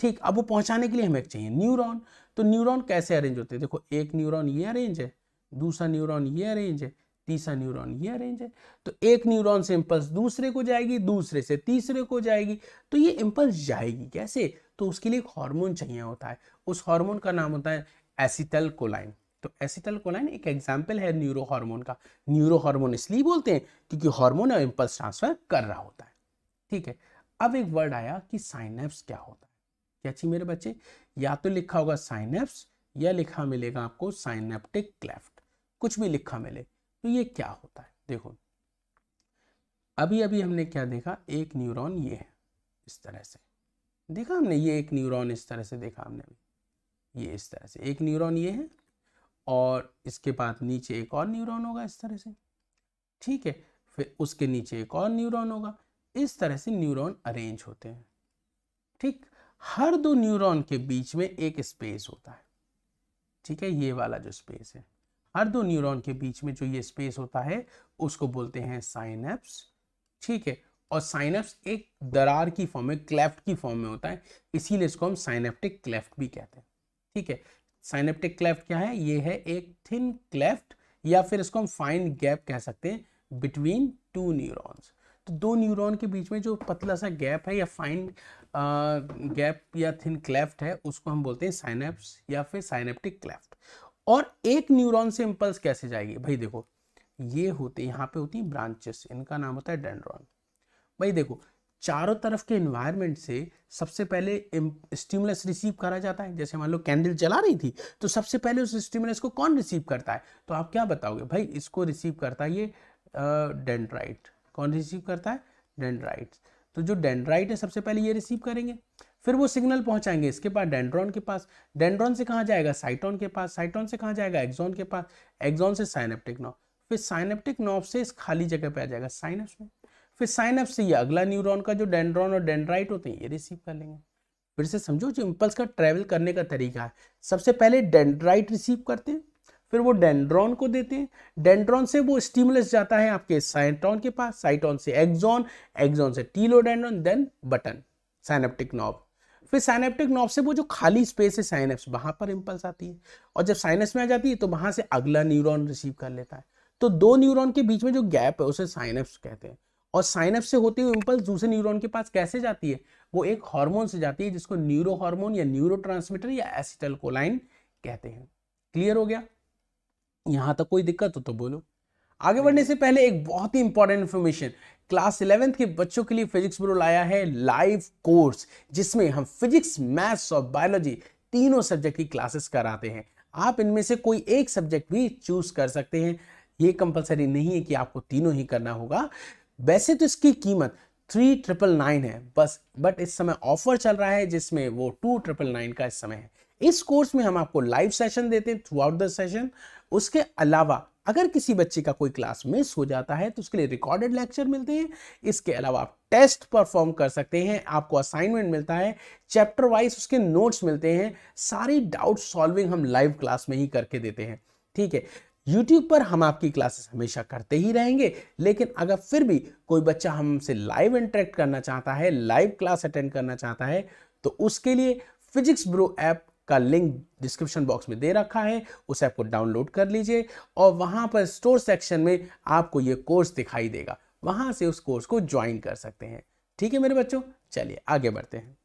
Speaker 1: ठीक अब वो पहुंचाने के लिए हमें चाहिए न्यूरॉन तो न्यूरॉन कैसे अरेंज होते हैं देखो एक न्यूरॉन ये अरेंज है दूसरा न्यूरॉन ये अरेंज है तीसरा न्यूरॉन ये अरेंज है तो एक न्यूरॉन से इम्पल्स दूसरे को जाएगी दूसरे से तीसरे को जाएगी तो ये इम्पल्स जाएगी कैसे तो उसके लिए एक हार्मोन चाहिए होता है उस हार्मोन का नाम होता है एसिटल कोलाइन तो एसिटल कोलाइन एक एग्जाम्पल है न्यूरो हार्मोन का न्यूरो हार्मोन इसलिए बोलते हैं क्योंकि हार्मोन इम्पल्स ट्रांसफर कर रहा होता है ठीक है अब एक वर्ड आया कि साइनेप्स क्या होता है क्या चाहिए मेरे बच्चे या तो लिखा होगा साइनेप्स या लिखा मिलेगा आपको साइनेप्टिक क्लेफ्ट कुछ भी लिखा मिलेगा तो ये क्या होता है देखो अभी अभी हमने क्या देखा एक न्यूरॉन ये है इस तरह से देखा हमने ये एक न्यूरॉन इस तरह से देखा हमने अभी ये इस तरह से एक न्यूरॉन ये है और इसके बाद नीचे एक और न्यूरॉन होगा इस तरह से ठीक है फिर उसके नीचे एक और न्यूरॉन होगा इस तरह से न्यूरॉन अरेंज होते हैं ठीक हर दो न्यूरॉन के बीच में एक स्पेस होता है ठीक है ये वाला जो स्पेस है हर दो न्यूरॉन के बीच में जो ये स्पेस होता है उसको बोलते हैं साइनेप्स ठीक है और साइनेप्स एक दरार की फॉर्म में क्लेफ्ट की फॉर्म में होता है इसीलिए इसको हम साइनेप्टिक क्लेफ्ट भी कहते हैं ठीक है साइनेप्टिक क्लेफ्ट क्या है ये है एक थिन क्लेफ्ट या फिर इसको हम फाइन गैप कह सकते हैं बिटवीन टू न्यूरॉन्स तो दो न्यूरॉन के बीच में जो पतला सा गैप है या फाइन गैप या थिन क्लेफ्ट है उसको हम बोलते हैं साइनेप्स या फिर साइनेप्टिक क्लेफ्ट और एक न्यूरॉन से इम्पल्स कैसे जाएगी भाई देखो ये होते यहाँ पे होती ब्रांचेस इनका नाम होता है डेंड्रॉन भाई देखो चारों तरफ के इन्वायरमेंट से सबसे पहले स्टिमुलस रिसीव करा जाता है जैसे मान लो कैंडल जला रही थी तो सबसे पहले उस स्टिमुलस को कौन रिसीव करता है तो आप क्या बताओगे भाई इसको रिसीव करता है ये डेंड्राइट कौन रिसीव करता है डेंड्राइट तो जो डेंड्राइट है सबसे पहले ये रिसीव करेंगे फिर वो सिग्नल पहुंचाएंगे इसके पास डेंड्रॉन के पास डेंड्रॉन से कहाँ जाएगा साइटॉन के पास साइटॉन से कहाँ जाएगा एक्जॉन के पास एक्जॉन से साइनेप्टिक नॉब फिर साइनेप्टिक नॉब से इस खाली जगह पे आ जाएगा साइनस में फिर साइनप्स से ये अगला न्यूरॉन का जो डेंड्रॉन और डेंड्राइट होते हैं ये रिसीव कर लेंगे फिर से समझो जो इम्पल्स का ट्रैवल करने का तरीका है सबसे पहले डेंड्राइट रिसीव करते हैं फिर वो डेंड्रॉन को देते हैं डेंड्रॉन से वो स्टिमुलस जाता है आपके साइटॉन के पास साइटॉन से एक्जॉन एक्जॉन से telodendron then button synaptic knob फिर साइनेप्टिक नॉब से वो जो खाली स्पेस है साइनेप्स वहां पर इम्पल्स आती है और जब साइनस में आ जाती है तो वहां से अगला न्यूरॉन रिसीव कर लेता है तो दो न्यूरॉन के बीच में जो गैप है उसे साइनेप्स कहते हैं और साइनेप्स से होती हुई इम्पल्स दूसरे न्यूरॉन के पास कैसे जाती है वो एक हार्मोन से जाती है जिसको न्यूरो हार्मोन या न्यूरो या एसिटल कोलाइन कहते हैं क्लियर हो गया यहां तक कोई दिक्कत हो तो बोलो आगे बढ़ने से पहले एक बहुत ही इंपॉर्टेंट इन्फॉर्मेशन क्लास इलेवेंथ के बच्चों के लिए फिजिक्स ब्रो लाया है लाइव कोर्स जिसमें हम फिजिक्स मैथ्स और बायोलॉजी तीनों सब्जेक्ट की क्लासेस कराते हैं आप इनमें से कोई एक सब्जेक्ट भी चूज कर सकते हैं ये कंपलसरी नहीं है कि आपको तीनों ही करना होगा वैसे तो इसकी कीमत थ्री ट्रिपल नाइन है बस बट इस समय ऑफर चल रहा है जिसमें वो टू ट्रिपल नाइन का इस समय है इस कोर्स में हम आपको लाइव सेशन देते हैं थ्रू आउट द सेशन उसके अलावा अगर किसी बच्चे का कोई क्लास मिस हो जाता है तो उसके लिए रिकॉर्डेड लेक्चर मिलते हैं इसके अलावा आप टेस्ट परफॉर्म कर सकते हैं आपको असाइनमेंट मिलता है चैप्टर वाइज उसके नोट्स मिलते हैं सारी डाउट सॉल्विंग हम लाइव क्लास में ही करके देते हैं ठीक है यूट्यूब पर हम आपकी क्लासेस हमेशा करते ही रहेंगे लेकिन अगर फिर भी कोई बच्चा हमसे लाइव इंटरेक्ट करना चाहता है लाइव क्लास अटेंड करना चाहता है तो उसके लिए फिजिक्स ब्रो ऐप का लिंक डिस्क्रिप्शन बॉक्स में दे रखा है उस ऐप को डाउनलोड कर लीजिए और वहाँ पर स्टोर सेक्शन में आपको ये कोर्स दिखाई देगा वहाँ से उस कोर्स को ज्वाइन कर सकते हैं ठीक है मेरे बच्चों चलिए आगे बढ़ते हैं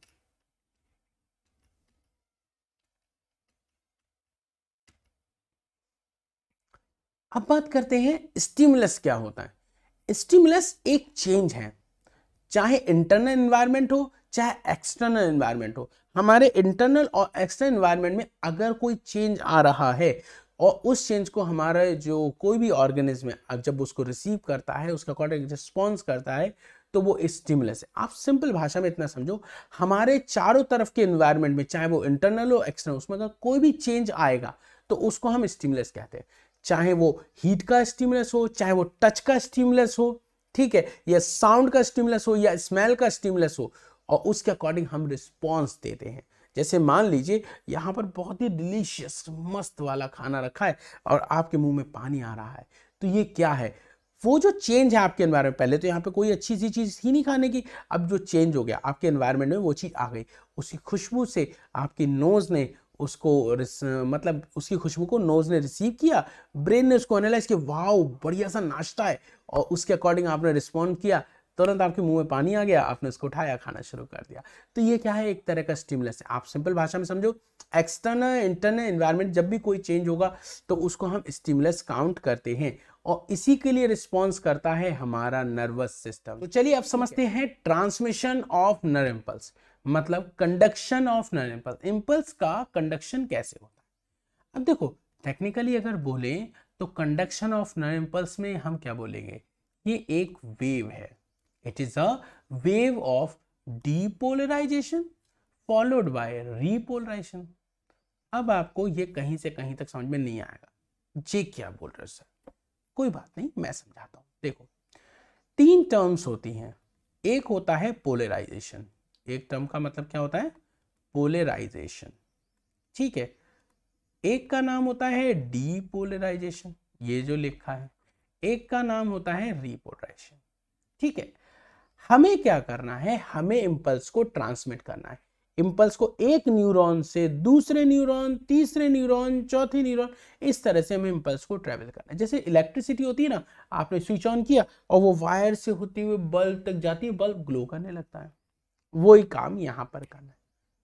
Speaker 1: अब बात करते हैं स्टिमुलस क्या होता है स्टिमुलस एक चेंज है चाहे इंटरनल इन्वायरमेंट हो चाहे एक्सटर्नल इन्वायरमेंट हो हमारे इंटरनल और एक्सटर्नल इन्वायरमेंट में अगर कोई चेंज आ रहा है और उस चेंज को हमारे जो कोई भी ऑर्गेनिज्म है जब उसको रिसीव करता है उसका अकॉर्डिंग रिस्पॉन्स करता है तो वो स्टिमुलस है आप सिंपल भाषा में इतना समझो हमारे चारों तरफ के इन्वायरमेंट में चाहे वो इंटरनल हो एक्सटर्नल उसमें अगर कोई भी चेंज आएगा तो उसको हम स्टिमुलस कहते हैं चाहे वो हीट का स्टिमुलस हो चाहे वो टच का स्टिमुलस हो ठीक है या साउंड का स्टिमुलस हो या स्मेल का स्टिमुलस हो और उसके अकॉर्डिंग हम रिस्पॉन्स देते हैं जैसे मान लीजिए यहाँ पर बहुत ही डिलीशियस मस्त वाला खाना रखा है और आपके मुंह में पानी आ रहा है तो ये क्या है वो जो चेंज है आपके एनवायरमेंट पहले तो यहाँ पे कोई अच्छी सी चीज़ थी नहीं खाने की अब जो चेंज हो गया आपके एनवायरमेंट में वो चीज़ आ गई उसी खुशबू से आपकी नोज़ ने उसको मतलब उसकी खुशबू को नोज़ ने रिसीव किया ब्रेन ने उसको एनालाइज किया वाह बढ़िया सा नाश्ता है और उसके अकॉर्डिंग आपने रिस्पॉन्ड किया तुरंत आपके मुंह में पानी आ गया आपने उसको उठाया खाना शुरू कर दिया तो ये क्या है एक तरह का स्टिमुलस है आप सिंपल भाषा में समझो एक्सटर्नल इंटरनल इन्वायरमेंट जब भी कोई चेंज होगा तो उसको हम स्टिमुलस काउंट करते हैं और इसी के लिए रिस्पॉन्स करता है हमारा नर्वस सिस्टम तो चलिए अब समझते हैं ट्रांसमिशन ऑफ नर इम्पल्स मतलब conduction of nerve impulse impulse का कंडक्शन कैसे होता है अब देखो टेक्निकली अगर बोले तो कंडक्शन ऑफ नन इम्पल्स में हम क्या बोलेंगे ये एक वेव है it is a wave of depolarization followed by repolarization अब आपको ये कहीं से कहीं तक समझ में नहीं आएगा ये क्या बोल रहे सर कोई बात नहीं मैं समझाता हूँ देखो तीन टर्म्स होती हैं एक होता है पोलराइजेशन एक टर्म का मतलब क्या होता है पोलराइजेशन ठीक है एक का नाम होता है डीपोलराइजेशन ये जो लिखा है एक का नाम होता है रिपोलराइजेशन ठीक है हमें क्या करना है हमें इंपल्स को ट्रांसमिट करना है इंपल्स को एक न्यूरॉन से दूसरे न्यूरॉन तीसरे न्यूरॉन चौथे न्यूरॉन इस तरह से हमें इंपल्स को ट्रेवल करना है जैसे इलेक्ट्रिसिटी होती है ना आपने स्विच ऑन किया और वो वायर से होती हुई बल्ब तक जाती है बल्ब ग्लो करने लगता है वही काम यहाँ पर करना है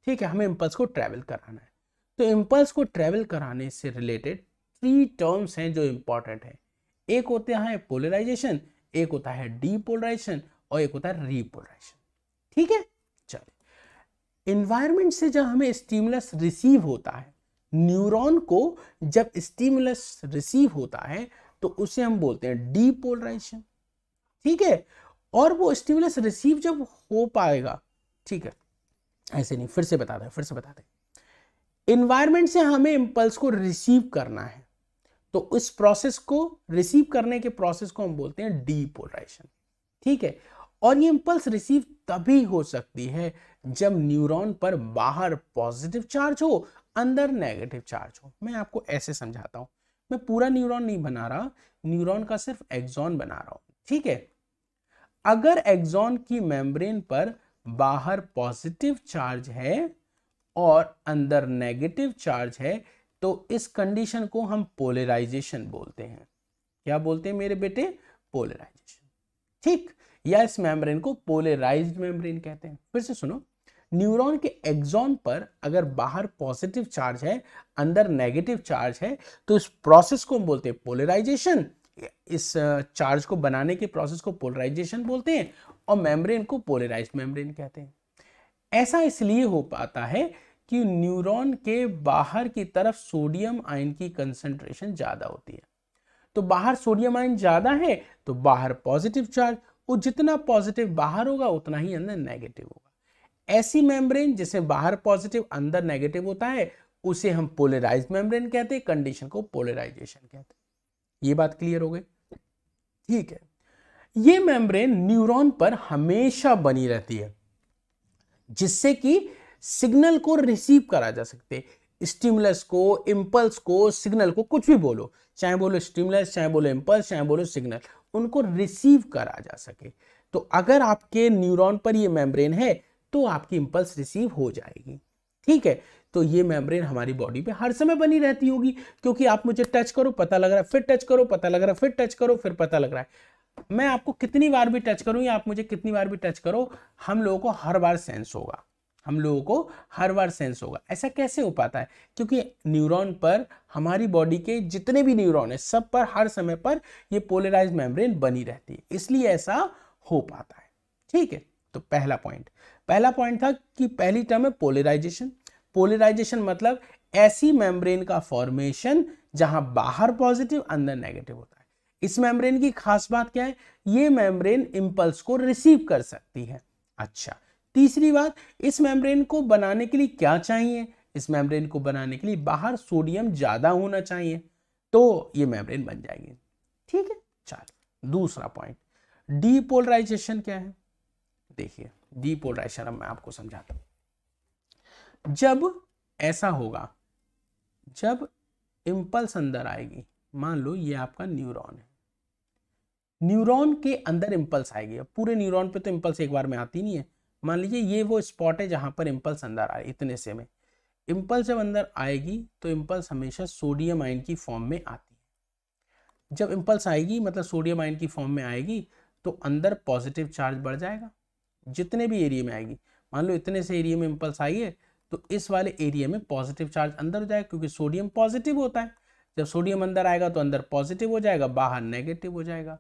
Speaker 1: ठीक है हमें इम्पल्स को ट्रैवल कराना है तो इम्पल्स को ट्रैवल कराने से रिलेटेड थ्री टर्म्स हैं जो इम्पॉर्टेंट हैं एक होते है पोलराइजेशन एक होता है डीपोलराइजेशन और एक होता है रीपोलराइजेशन ठीक है चलिए इन्वायरमेंट से जब हमें स्टिमुलस रिसीव होता है न्यूरॉन को जब स्टिमुलस रिसीव होता है तो उसे हम बोलते हैं डीपोलराइजेशन ठीक है और वो स्टिमुलस रिसीव जब हो पाएगा ठीक है ऐसे नहीं फिर से बता दें फिर से बता दें इन्वायरमेंट से हमें इम्पल्स को रिसीव करना है तो उस प्रोसेस को रिसीव करने के प्रोसेस को हम बोलते हैं डीपोलाइजेशन ठीक है और ये इम्पल्स रिसीव तभी हो सकती है जब न्यूरॉन पर बाहर पॉजिटिव चार्ज हो अंदर नेगेटिव चार्ज हो मैं आपको ऐसे समझाता हूँ मैं पूरा न्यूरॉन नहीं बना रहा न्यूरॉन का सिर्फ एग्जॉन बना रहा हूँ ठीक है अगर एग्जॉन की मेम्ब्रेन पर बाहर पॉजिटिव चार्ज है और अंदर नेगेटिव चार्ज है तो इस कंडीशन को हम पोलराइजेशन बोलते हैं क्या बोलते हैं मेरे बेटे पोलराइजेशन ठीक या इस मेम्ब्रेन को पोलराइज्ड मेम्ब्रेन कहते हैं फिर से सुनो न्यूरॉन के एग्जॉन पर अगर बाहर पॉजिटिव चार्ज है अंदर नेगेटिव चार्ज है तो इस प्रोसेस को हम बोलते हैं पोलराइजेशन इस चार्ज को बनाने के प्रोसेस को पोलराइजेशन बोलते हैं और मेम्ब्रेन को पोलराइज मेम्ब्रेन कहते हैं ऐसा इसलिए हो पाता है कि न्यूरॉन के बाहर की तरफ सोडियम आयन की कंसंट्रेशन ज़्यादा होती है तो बाहर सोडियम आयन ज़्यादा है तो बाहर पॉजिटिव चार्ज वो जितना पॉजिटिव बाहर होगा उतना ही अंदर नेगेटिव होगा ऐसी मेम्ब्रेन जिसे बाहर पॉजिटिव अंदर नेगेटिव होता है उसे हम पोलराइज मेम्ब्रेन कहते हैं कंडीशन को पोलराइजेशन कहते हैं ये बात क्लियर हो गई ठीक है ये मेम्ब्रेन न्यूरॉन पर हमेशा बनी रहती है जिससे कि सिग्नल को रिसीव करा जा सकते स्टिमुलस को इम्पल्स को सिग्नल को कुछ भी बोलो चाहे बोलो स्टिमुलस चाहे बोलो इम्पल्स चाहे बोलो सिग्नल उनको रिसीव करा जा सके तो अगर आपके न्यूरॉन पर ये मेम्ब्रेन है तो आपकी इम्पल्स रिसीव हो जाएगी ठीक है तो ये मेम्ब्रेन हमारी बॉडी पे हर समय बनी रहती होगी क्योंकि आप मुझे टच करो पता लग रहा है फिर टच करो पता लग रहा है फिर टच करो फिर पता लग रहा है मैं आपको कितनी बार भी टच करूं या आप मुझे कितनी बार भी टच करो हम लोगों को हर बार सेंस होगा हम लोगों को हर बार सेंस होगा ऐसा कैसे हो पाता है क्योंकि न्यूरॉन पर हमारी बॉडी के जितने भी न्यूरॉन है सब पर हर समय पर ये पोलराइज मेम्ब्रेन बनी रहती है इसलिए ऐसा हो पाता है ठीक है तो पहला पॉइंट पहला पॉइंट था कि पहली टर्म है पोलराइजेशन पोलराइजेशन मतलब ऐसी मेम्ब्रेन का फॉर्मेशन जहां बाहर पॉजिटिव अंदर नेगेटिव होता है इस मेम्ब्रेन की खास बात क्या है ये मेम्ब्रेन इंपल्स को रिसीव कर सकती है अच्छा तीसरी बात इस मेम्ब्रेन को बनाने के लिए क्या चाहिए इस मेम्ब्रेन को बनाने के लिए बाहर सोडियम ज़्यादा होना चाहिए तो ये मेम्ब्रेन बन जाएगी ठीक है चल दूसरा पॉइंट डीपोलराइजेशन क्या है देखिए डीपोलराइजेशन अब मैं आपको समझाता हूं जब ऐसा होगा जब इंपल्स अंदर आएगी मान लो ये आपका न्यूरॉन है न्यूरॉन के अंदर इम्पल्स आएगी अब पूरे न्यूरॉन पे तो इम्पल्स एक बार में आती नहीं है मान लीजिए ये वो स्पॉट है जहाँ पर इम्पल्स अंदर आए इतने से में इम्पल्स जब अंदर आएगी तो इम्पल्स हमेशा सोडियम आयन की फॉर्म में आती है जब इम्पल्स आएगी मतलब सोडियम आयन की फॉर्म में आएगी तो अंदर पॉजिटिव चार्ज बढ़ जाएगा जितने भी एरिया में आएगी मान लो इतने से एरिया में इम्पल्स आई है तो इस वाले एरिया में पॉजिटिव चार्ज अंदर हो जाएगा क्योंकि सोडियम पॉजिटिव होता है जब सोडियम अंदर आएगा तो अंदर पॉजिटिव हो जाएगा बाहर नेगेटिव हो जाएगा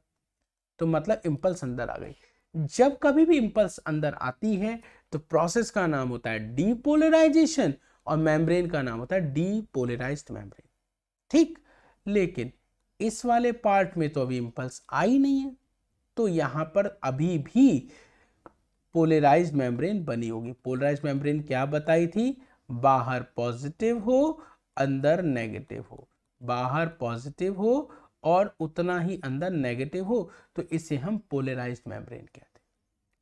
Speaker 1: तो मतलब इम्पल्स अंदर आ गई जब कभी भी इम्पल्स अंदर आती है तो प्रोसेस का नाम होता है डीपोलराइजेशन और मेम्ब्रेन का नाम होता है डीपोलराइज्ड मेम्ब्रेन ठीक लेकिन इस वाले पार्ट में तो अभी इम्पल्स आई नहीं है तो यहां पर अभी भी पोलराइज मेम्ब्रेन बनी होगी पोलराइज मेम्ब्रेन क्या बताई थी बाहर पॉजिटिव हो अंदर नेगेटिव हो बाहर पॉजिटिव हो और उतना ही अंदर नेगेटिव हो तो इसे हम पोलराइज मेम्ब्रेन कहते हैं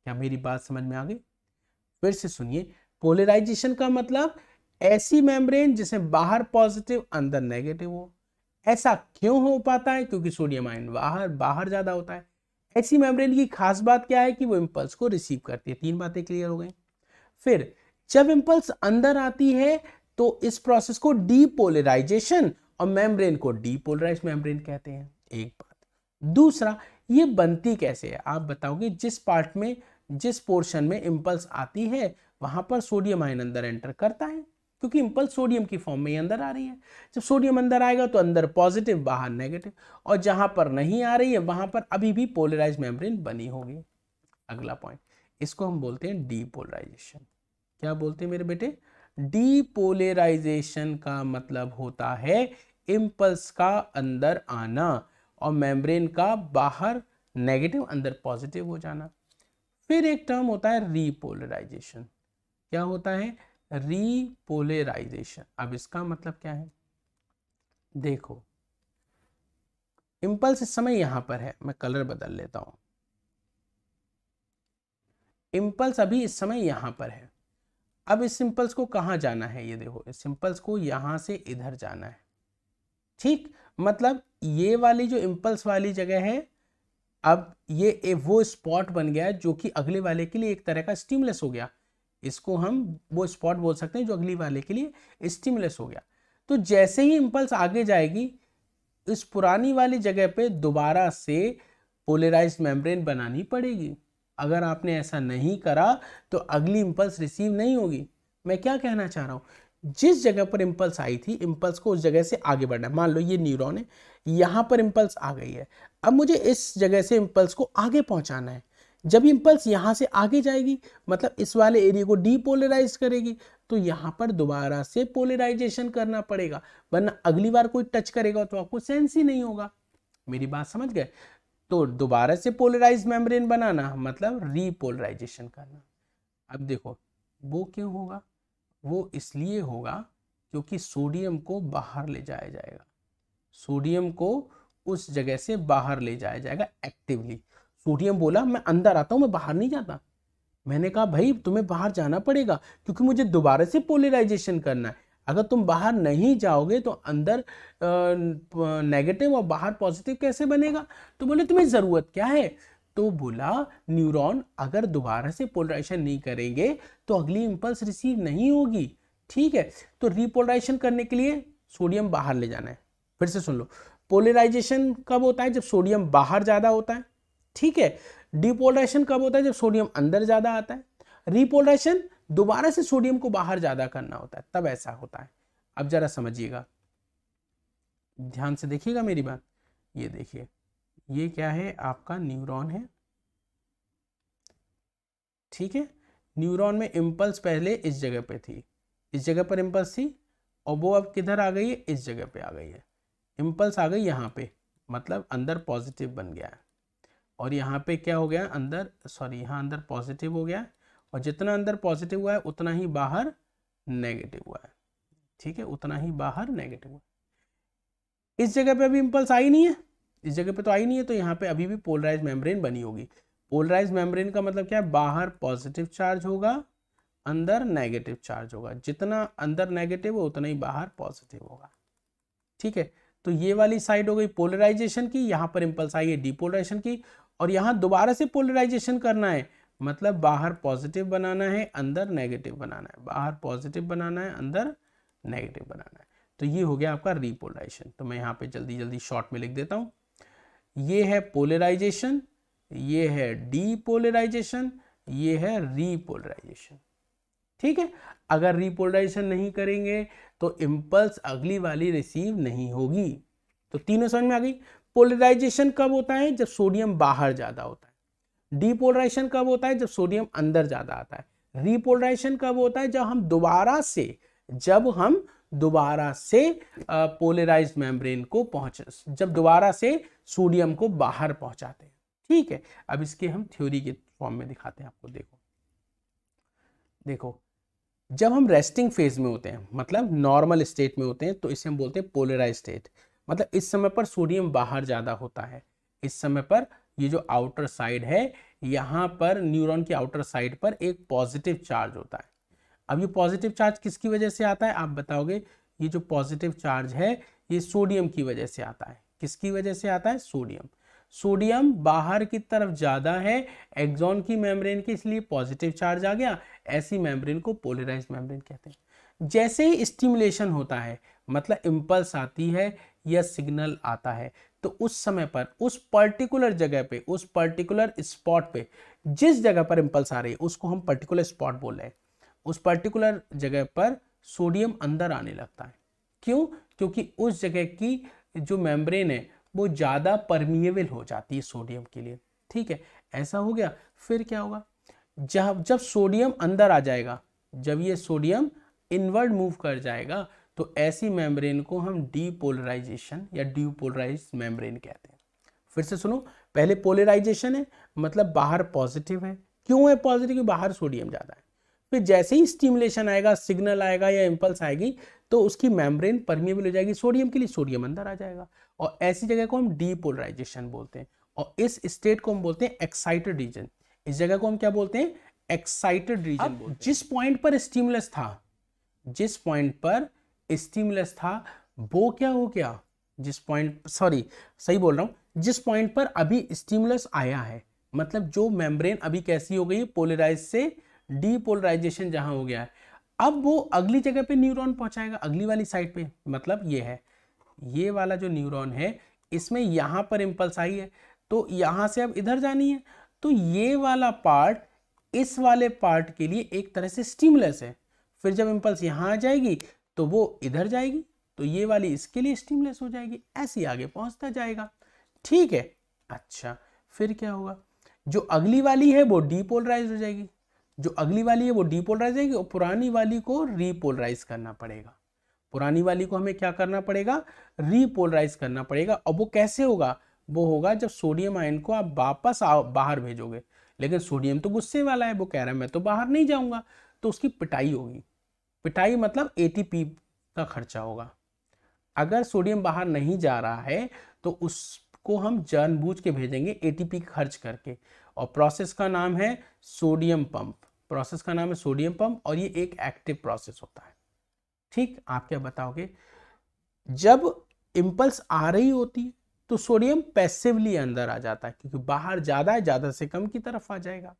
Speaker 1: क्या मेरी बात समझ में आ गई फिर से सुनिए पोलराइजेशन का मतलब ऐसी मेम्ब्रेन जिसे बाहर पॉजिटिव अंदर नेगेटिव हो ऐसा क्यों हो पाता है क्योंकि सोडियम आयन बाहर बाहर ज़्यादा होता है ऐसी मेम्ब्रेन की खास बात क्या है कि वो इम्पल्स को रिसीव करती है तीन बातें क्लियर हो गई फिर जब इम्पल्स अंदर आती है तो इस प्रोसेस को डीपोलराइजेशन और मेम्ब्रेन को डीपोलराइज मेम्ब्रेन कहते हैं एक बात दूसरा ये बनती कैसे है आप बताओगे जिस पार्ट में जिस पोर्शन में इम्पल्स आती है वहां पर सोडियम आयन अंदर एंटर करता है क्योंकि इम्पल्स सोडियम की फॉर्म में ही अंदर आ रही है जब सोडियम अंदर आएगा तो अंदर पॉजिटिव बाहर नेगेटिव और जहां पर नहीं आ रही है वहां पर अभी भी पोलराइज मेम्ब्रेन बनी होगी अगला पॉइंट इसको हम बोलते हैं डीपोलराइजेशन क्या बोलते हैं मेरे बेटे डीपोलेराइजेशन का मतलब होता है इम्पल्स का अंदर आना और मेम्ब्रेन का बाहर नेगेटिव अंदर पॉजिटिव हो जाना फिर एक टर्म होता है रीपोलराइजेशन क्या होता है रीपोलराइजेशन अब इसका मतलब क्या है देखो इम्पल्स इस समय यहां पर है मैं कलर बदल लेता हूं इम्पल्स अभी इस समय यहां पर है अब इस सिंपल्स को कहाँ जाना है ये देखो इस सिंपल्स को यहाँ से इधर जाना है ठीक मतलब ये वाली जो इम्पल्स वाली जगह है अब ये ए, वो स्पॉट बन गया जो कि अगले वाले के लिए एक तरह का स्टीमलेस हो गया इसको हम वो स्पॉट बोल सकते हैं जो अगली वाले के लिए स्टीमलेस हो गया तो जैसे ही इम्पल्स आगे जाएगी इस पुरानी वाली जगह पे दोबारा से पोलराइज मेम्ब्रेन बनानी पड़ेगी अगर आपने ऐसा नहीं करा तो अगली इम्पल्स रिसीव नहीं होगी मैं क्या कहना चाह रहा हूँ जिस जगह पर इम्पल्स आई थी इम्पल्स को उस जगह से आगे बढ़ना मान लो ये न्यूरॉन है यहाँ पर इम्पल्स आ गई है अब मुझे इस जगह से इम्पल्स को आगे पहुँचाना है जब इम्पल्स यहाँ से आगे जाएगी मतलब इस वाले एरिया को डीपोलराइज करेगी तो यहाँ पर दोबारा से पोलराइजेशन करना पड़ेगा वरना अगली बार कोई टच करेगा तो आपको सेंस ही नहीं होगा मेरी बात समझ गए तो दोबारा से पोलराइज मेम्ब्रेन बनाना मतलब रीपोलराइजेशन करना अब देखो वो क्यों होगा वो इसलिए होगा क्योंकि सोडियम को बाहर ले जाया जाएगा सोडियम को उस जगह से बाहर ले जाया जाएगा एक्टिवली सोडियम बोला मैं अंदर आता हूँ मैं बाहर नहीं जाता मैंने कहा भाई तुम्हें बाहर जाना पड़ेगा क्योंकि मुझे दोबारा से पोलराइजेशन करना है अगर तुम बाहर नहीं जाओगे तो अंदर नेगेटिव और बाहर पॉजिटिव कैसे बनेगा तो बोले तुम्हें ज़रूरत क्या है तो बोला न्यूरॉन अगर दोबारा से पोलराइजेशन नहीं करेंगे तो अगली इम्पल्स रिसीव नहीं होगी ठीक है तो रिपोलराइजेशन करने के लिए सोडियम बाहर ले जाना है फिर से सुन लो पोलराइजेशन कब होता है जब सोडियम बाहर ज़्यादा होता है ठीक है डिपोलराइजेशन कब होता है जब सोडियम अंदर ज़्यादा आता है रिपोलराइजेशन दोबारा से सोडियम को बाहर ज़्यादा करना होता है तब ऐसा होता है अब ज़रा समझिएगा ध्यान से देखिएगा मेरी बात ये देखिए ये क्या है आपका न्यूरॉन है ठीक है न्यूरॉन में इम्पल्स पहले इस जगह पे थी इस जगह पर इम्पल्स थी और वो अब किधर आ गई है इस जगह पे आ गई है इम्पल्स आ गई यहाँ पे मतलब अंदर पॉजिटिव बन गया है और यहाँ पे क्या हो गया अंदर सॉरी यहाँ अंदर पॉजिटिव हो गया और जितना अंदर पॉजिटिव हुआ है उतना ही बाहर नेगेटिव हुआ है ठीक है उतना ही बाहर नेगेटिव हुआ इस जगह पे अभी इंपल्स आई नहीं है इस जगह पे तो आई नहीं है तो यहाँ पे अभी भी पोलराइज मेम्ब्रेन बनी होगी पोलराइज मेम्ब्रेन का मतलब क्या है बाहर पॉजिटिव चार्ज होगा अंदर नेगेटिव चार्ज होगा जितना अंदर नेगेटिव हो उतना ही बाहर पॉजिटिव होगा ठीक है तो ये वाली साइड हो गई पोलराइजेशन की यहाँ पर इंपल्स आई है डीपोलराइजेशन की और यहाँ दोबारा से पोलराइजेशन करना है मतलब बाहर पॉजिटिव बनाना है अंदर नेगेटिव बनाना है बाहर पॉजिटिव बनाना है अंदर नेगेटिव बनाना है तो ये हो गया आपका रिपोलराइजेशन तो मैं यहाँ पे जल्दी जल्दी शॉर्ट में लिख देता हूँ ये है पोलराइजेशन ये है डीपोलराइजेशन ये है रीपोलराइजेशन ठीक है अगर रिपोलराइजेशन नहीं करेंगे तो इम्पल्स अगली वाली रिसीव नहीं होगी तो तीनों समझ में आ गई पोलराइजेशन कब होता है जब सोडियम बाहर ज़्यादा होता है डीपोलराइजेशन कब होता है जब सोडियम अंदर ज़्यादा आता है रिपोलराइजेशन कब होता है जब हम दोबारा से जब हम दोबारा से पोलराइज मेम्ब्रेन को पहुंच जब दोबारा से सोडियम को बाहर पहुंचाते हैं ठीक है अब इसके हम थ्योरी के फॉर्म में दिखाते हैं आपको देखो देखो जब हम रेस्टिंग फेज में होते हैं मतलब नॉर्मल स्टेट में होते हैं तो इसे हम बोलते हैं पोलराइज स्टेट मतलब इस समय पर सोडियम बाहर ज़्यादा होता है इस समय पर ये जो आउटर साइड है यहाँ पर न्यूरॉन की आउटर साइड पर एक पॉजिटिव चार्ज होता है अब ये पॉजिटिव चार्ज किसकी वजह से आता है आप बताओगे ये जो पॉजिटिव चार्ज है ये सोडियम की वजह से आता है किसकी वजह से आता है सोडियम सोडियम बाहर की तरफ ज़्यादा है एक्जॉन की मेम्ब्रेन के इसलिए पॉजिटिव चार्ज आ गया ऐसी मेम्ब्रेन को पोलराइज मेम्ब्रेन कहते हैं जैसे ही स्टिमुलेशन होता है मतलब इम्पल्स आती है या सिग्नल आता है तो उस समय पर उस पर्टिकुलर जगह पे उस पर्टिकुलर स्पॉट पे जिस जगह पर इम्पल्स आ रही है उसको हम पर्टिकुलर स्पॉट बोल रहे हैं उस पर्टिकुलर जगह पर सोडियम अंदर आने लगता है क्यों क्योंकि उस जगह की जो मेम्ब्रेन है वो ज़्यादा परमिएबल हो जाती है सोडियम के लिए ठीक है ऐसा हो गया फिर क्या होगा जब जब सोडियम अंदर आ जाएगा जब ये सोडियम इनवर्ड मूव कर जाएगा तो ऐसी मेम्ब्रेन को हम डीपोलराइजेशन या डीपोलराइज मेम्ब्रेन कहते हैं फिर से सुनो पहले पोलराइजेशन है मतलब बाहर पॉजिटिव है क्यों है पॉजिटिव क्योंकि बाहर सोडियम ज़्यादा है फिर जैसे ही स्टिमुलेशन आएगा सिग्नल आएगा या इम्पल्स आएगी तो उसकी मेम्ब्रेन परमिएबल हो जाएगी सोडियम के लिए सोडियम अंदर आ जाएगा और ऐसी जगह को हम डीपोलराइजेशन बोलते हैं और इस स्टेट को हम बोलते हैं एक्साइटेड रीजन इस जगह को हम क्या बोलते हैं एक्साइटेड रीजन जिस पॉइंट पर स्टिमुलस था जिस पॉइंट पर स्टीमलेस था वो क्या हो गया जिस पॉइंट सॉरी सही बोल रहा हूँ जिस पॉइंट पर अभी स्टीमलेस आया है मतलब जो मेम्ब्रेन अभी कैसी हो गई पोलराइज से डीपोलराइजेशन जहाँ हो गया है अब वो अगली जगह पे न्यूरॉन पहुँचाएगा अगली वाली साइड पे मतलब ये है ये वाला जो न्यूरॉन है इसमें यहाँ पर इम्पल्स आई है तो यहाँ से अब इधर जानी है तो ये वाला पार्ट इस वाले पार्ट के लिए एक तरह से स्टिमुलस है फिर जब इम्पल्स यहाँ आ जाएगी तो वो इधर जाएगी तो ये वाली इसके लिए स्टीमलेस हो जाएगी ऐसे आगे पहुंचता जाएगा ठीक है अच्छा फिर क्या होगा जो अगली वाली है वो डीपोलराइज हो जाएगी जो अगली वाली है वो डीपोलराइज होगी और पुरानी वाली को रीपोलराइज करना पड़ेगा पुरानी वाली को हमें क्या करना पड़ेगा रीपोलराइज करना पड़ेगा और वो कैसे होगा वो होगा जब सोडियम आयन को आप वापस बाहर भेजोगे लेकिन सोडियम तो गुस्से वाला है वो कह रहा है मैं तो बाहर नहीं जाऊंगा तो उसकी पिटाई होगी पिटाई मतलब एटीपी का खर्चा होगा अगर सोडियम बाहर नहीं जा रहा है तो उसको हम जानबूझ के भेजेंगे एटीपी खर्च करके और प्रोसेस का नाम है सोडियम पंप प्रोसेस का नाम है सोडियम पंप और ये एक एक्टिव प्रोसेस होता है ठीक आप क्या बताओगे जब इम्पल्स आ रही होती है तो सोडियम पैसिवली अंदर आ जाता है क्योंकि बाहर ज़्यादा है ज़्यादा से कम की तरफ आ जाएगा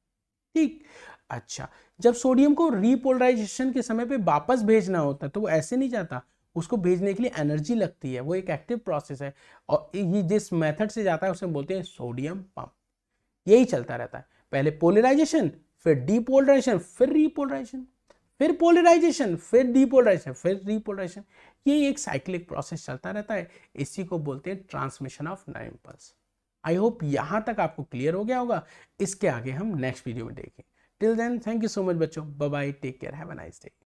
Speaker 1: ठीक अच्छा जब सोडियम को रीपोलराइजेशन के समय पे वापस भेजना होता तो वो ऐसे नहीं जाता उसको भेजने के लिए एनर्जी लगती है वो एक एक्टिव प्रोसेस है और ये जिस मेथड से जाता है उसे बोलते हैं सोडियम पंप यही चलता रहता है पहले पोलराइजेशन फिर डीपोलराइजेशन फिर रीपोलराइजेशन फिर पोलराइजेशन फिर डीपोलराइजेशन फिर रीपोलराइजेशन ये एक साइक्लिक प्रोसेस चलता रहता है इसी को बोलते हैं transmission of nerve impulse I hope यहाँ तक आपको क्लियर हो गया होगा इसके आगे हम नेक्स्ट वीडियो में देखें till then thank you so much बच्चों bye take care have a nice day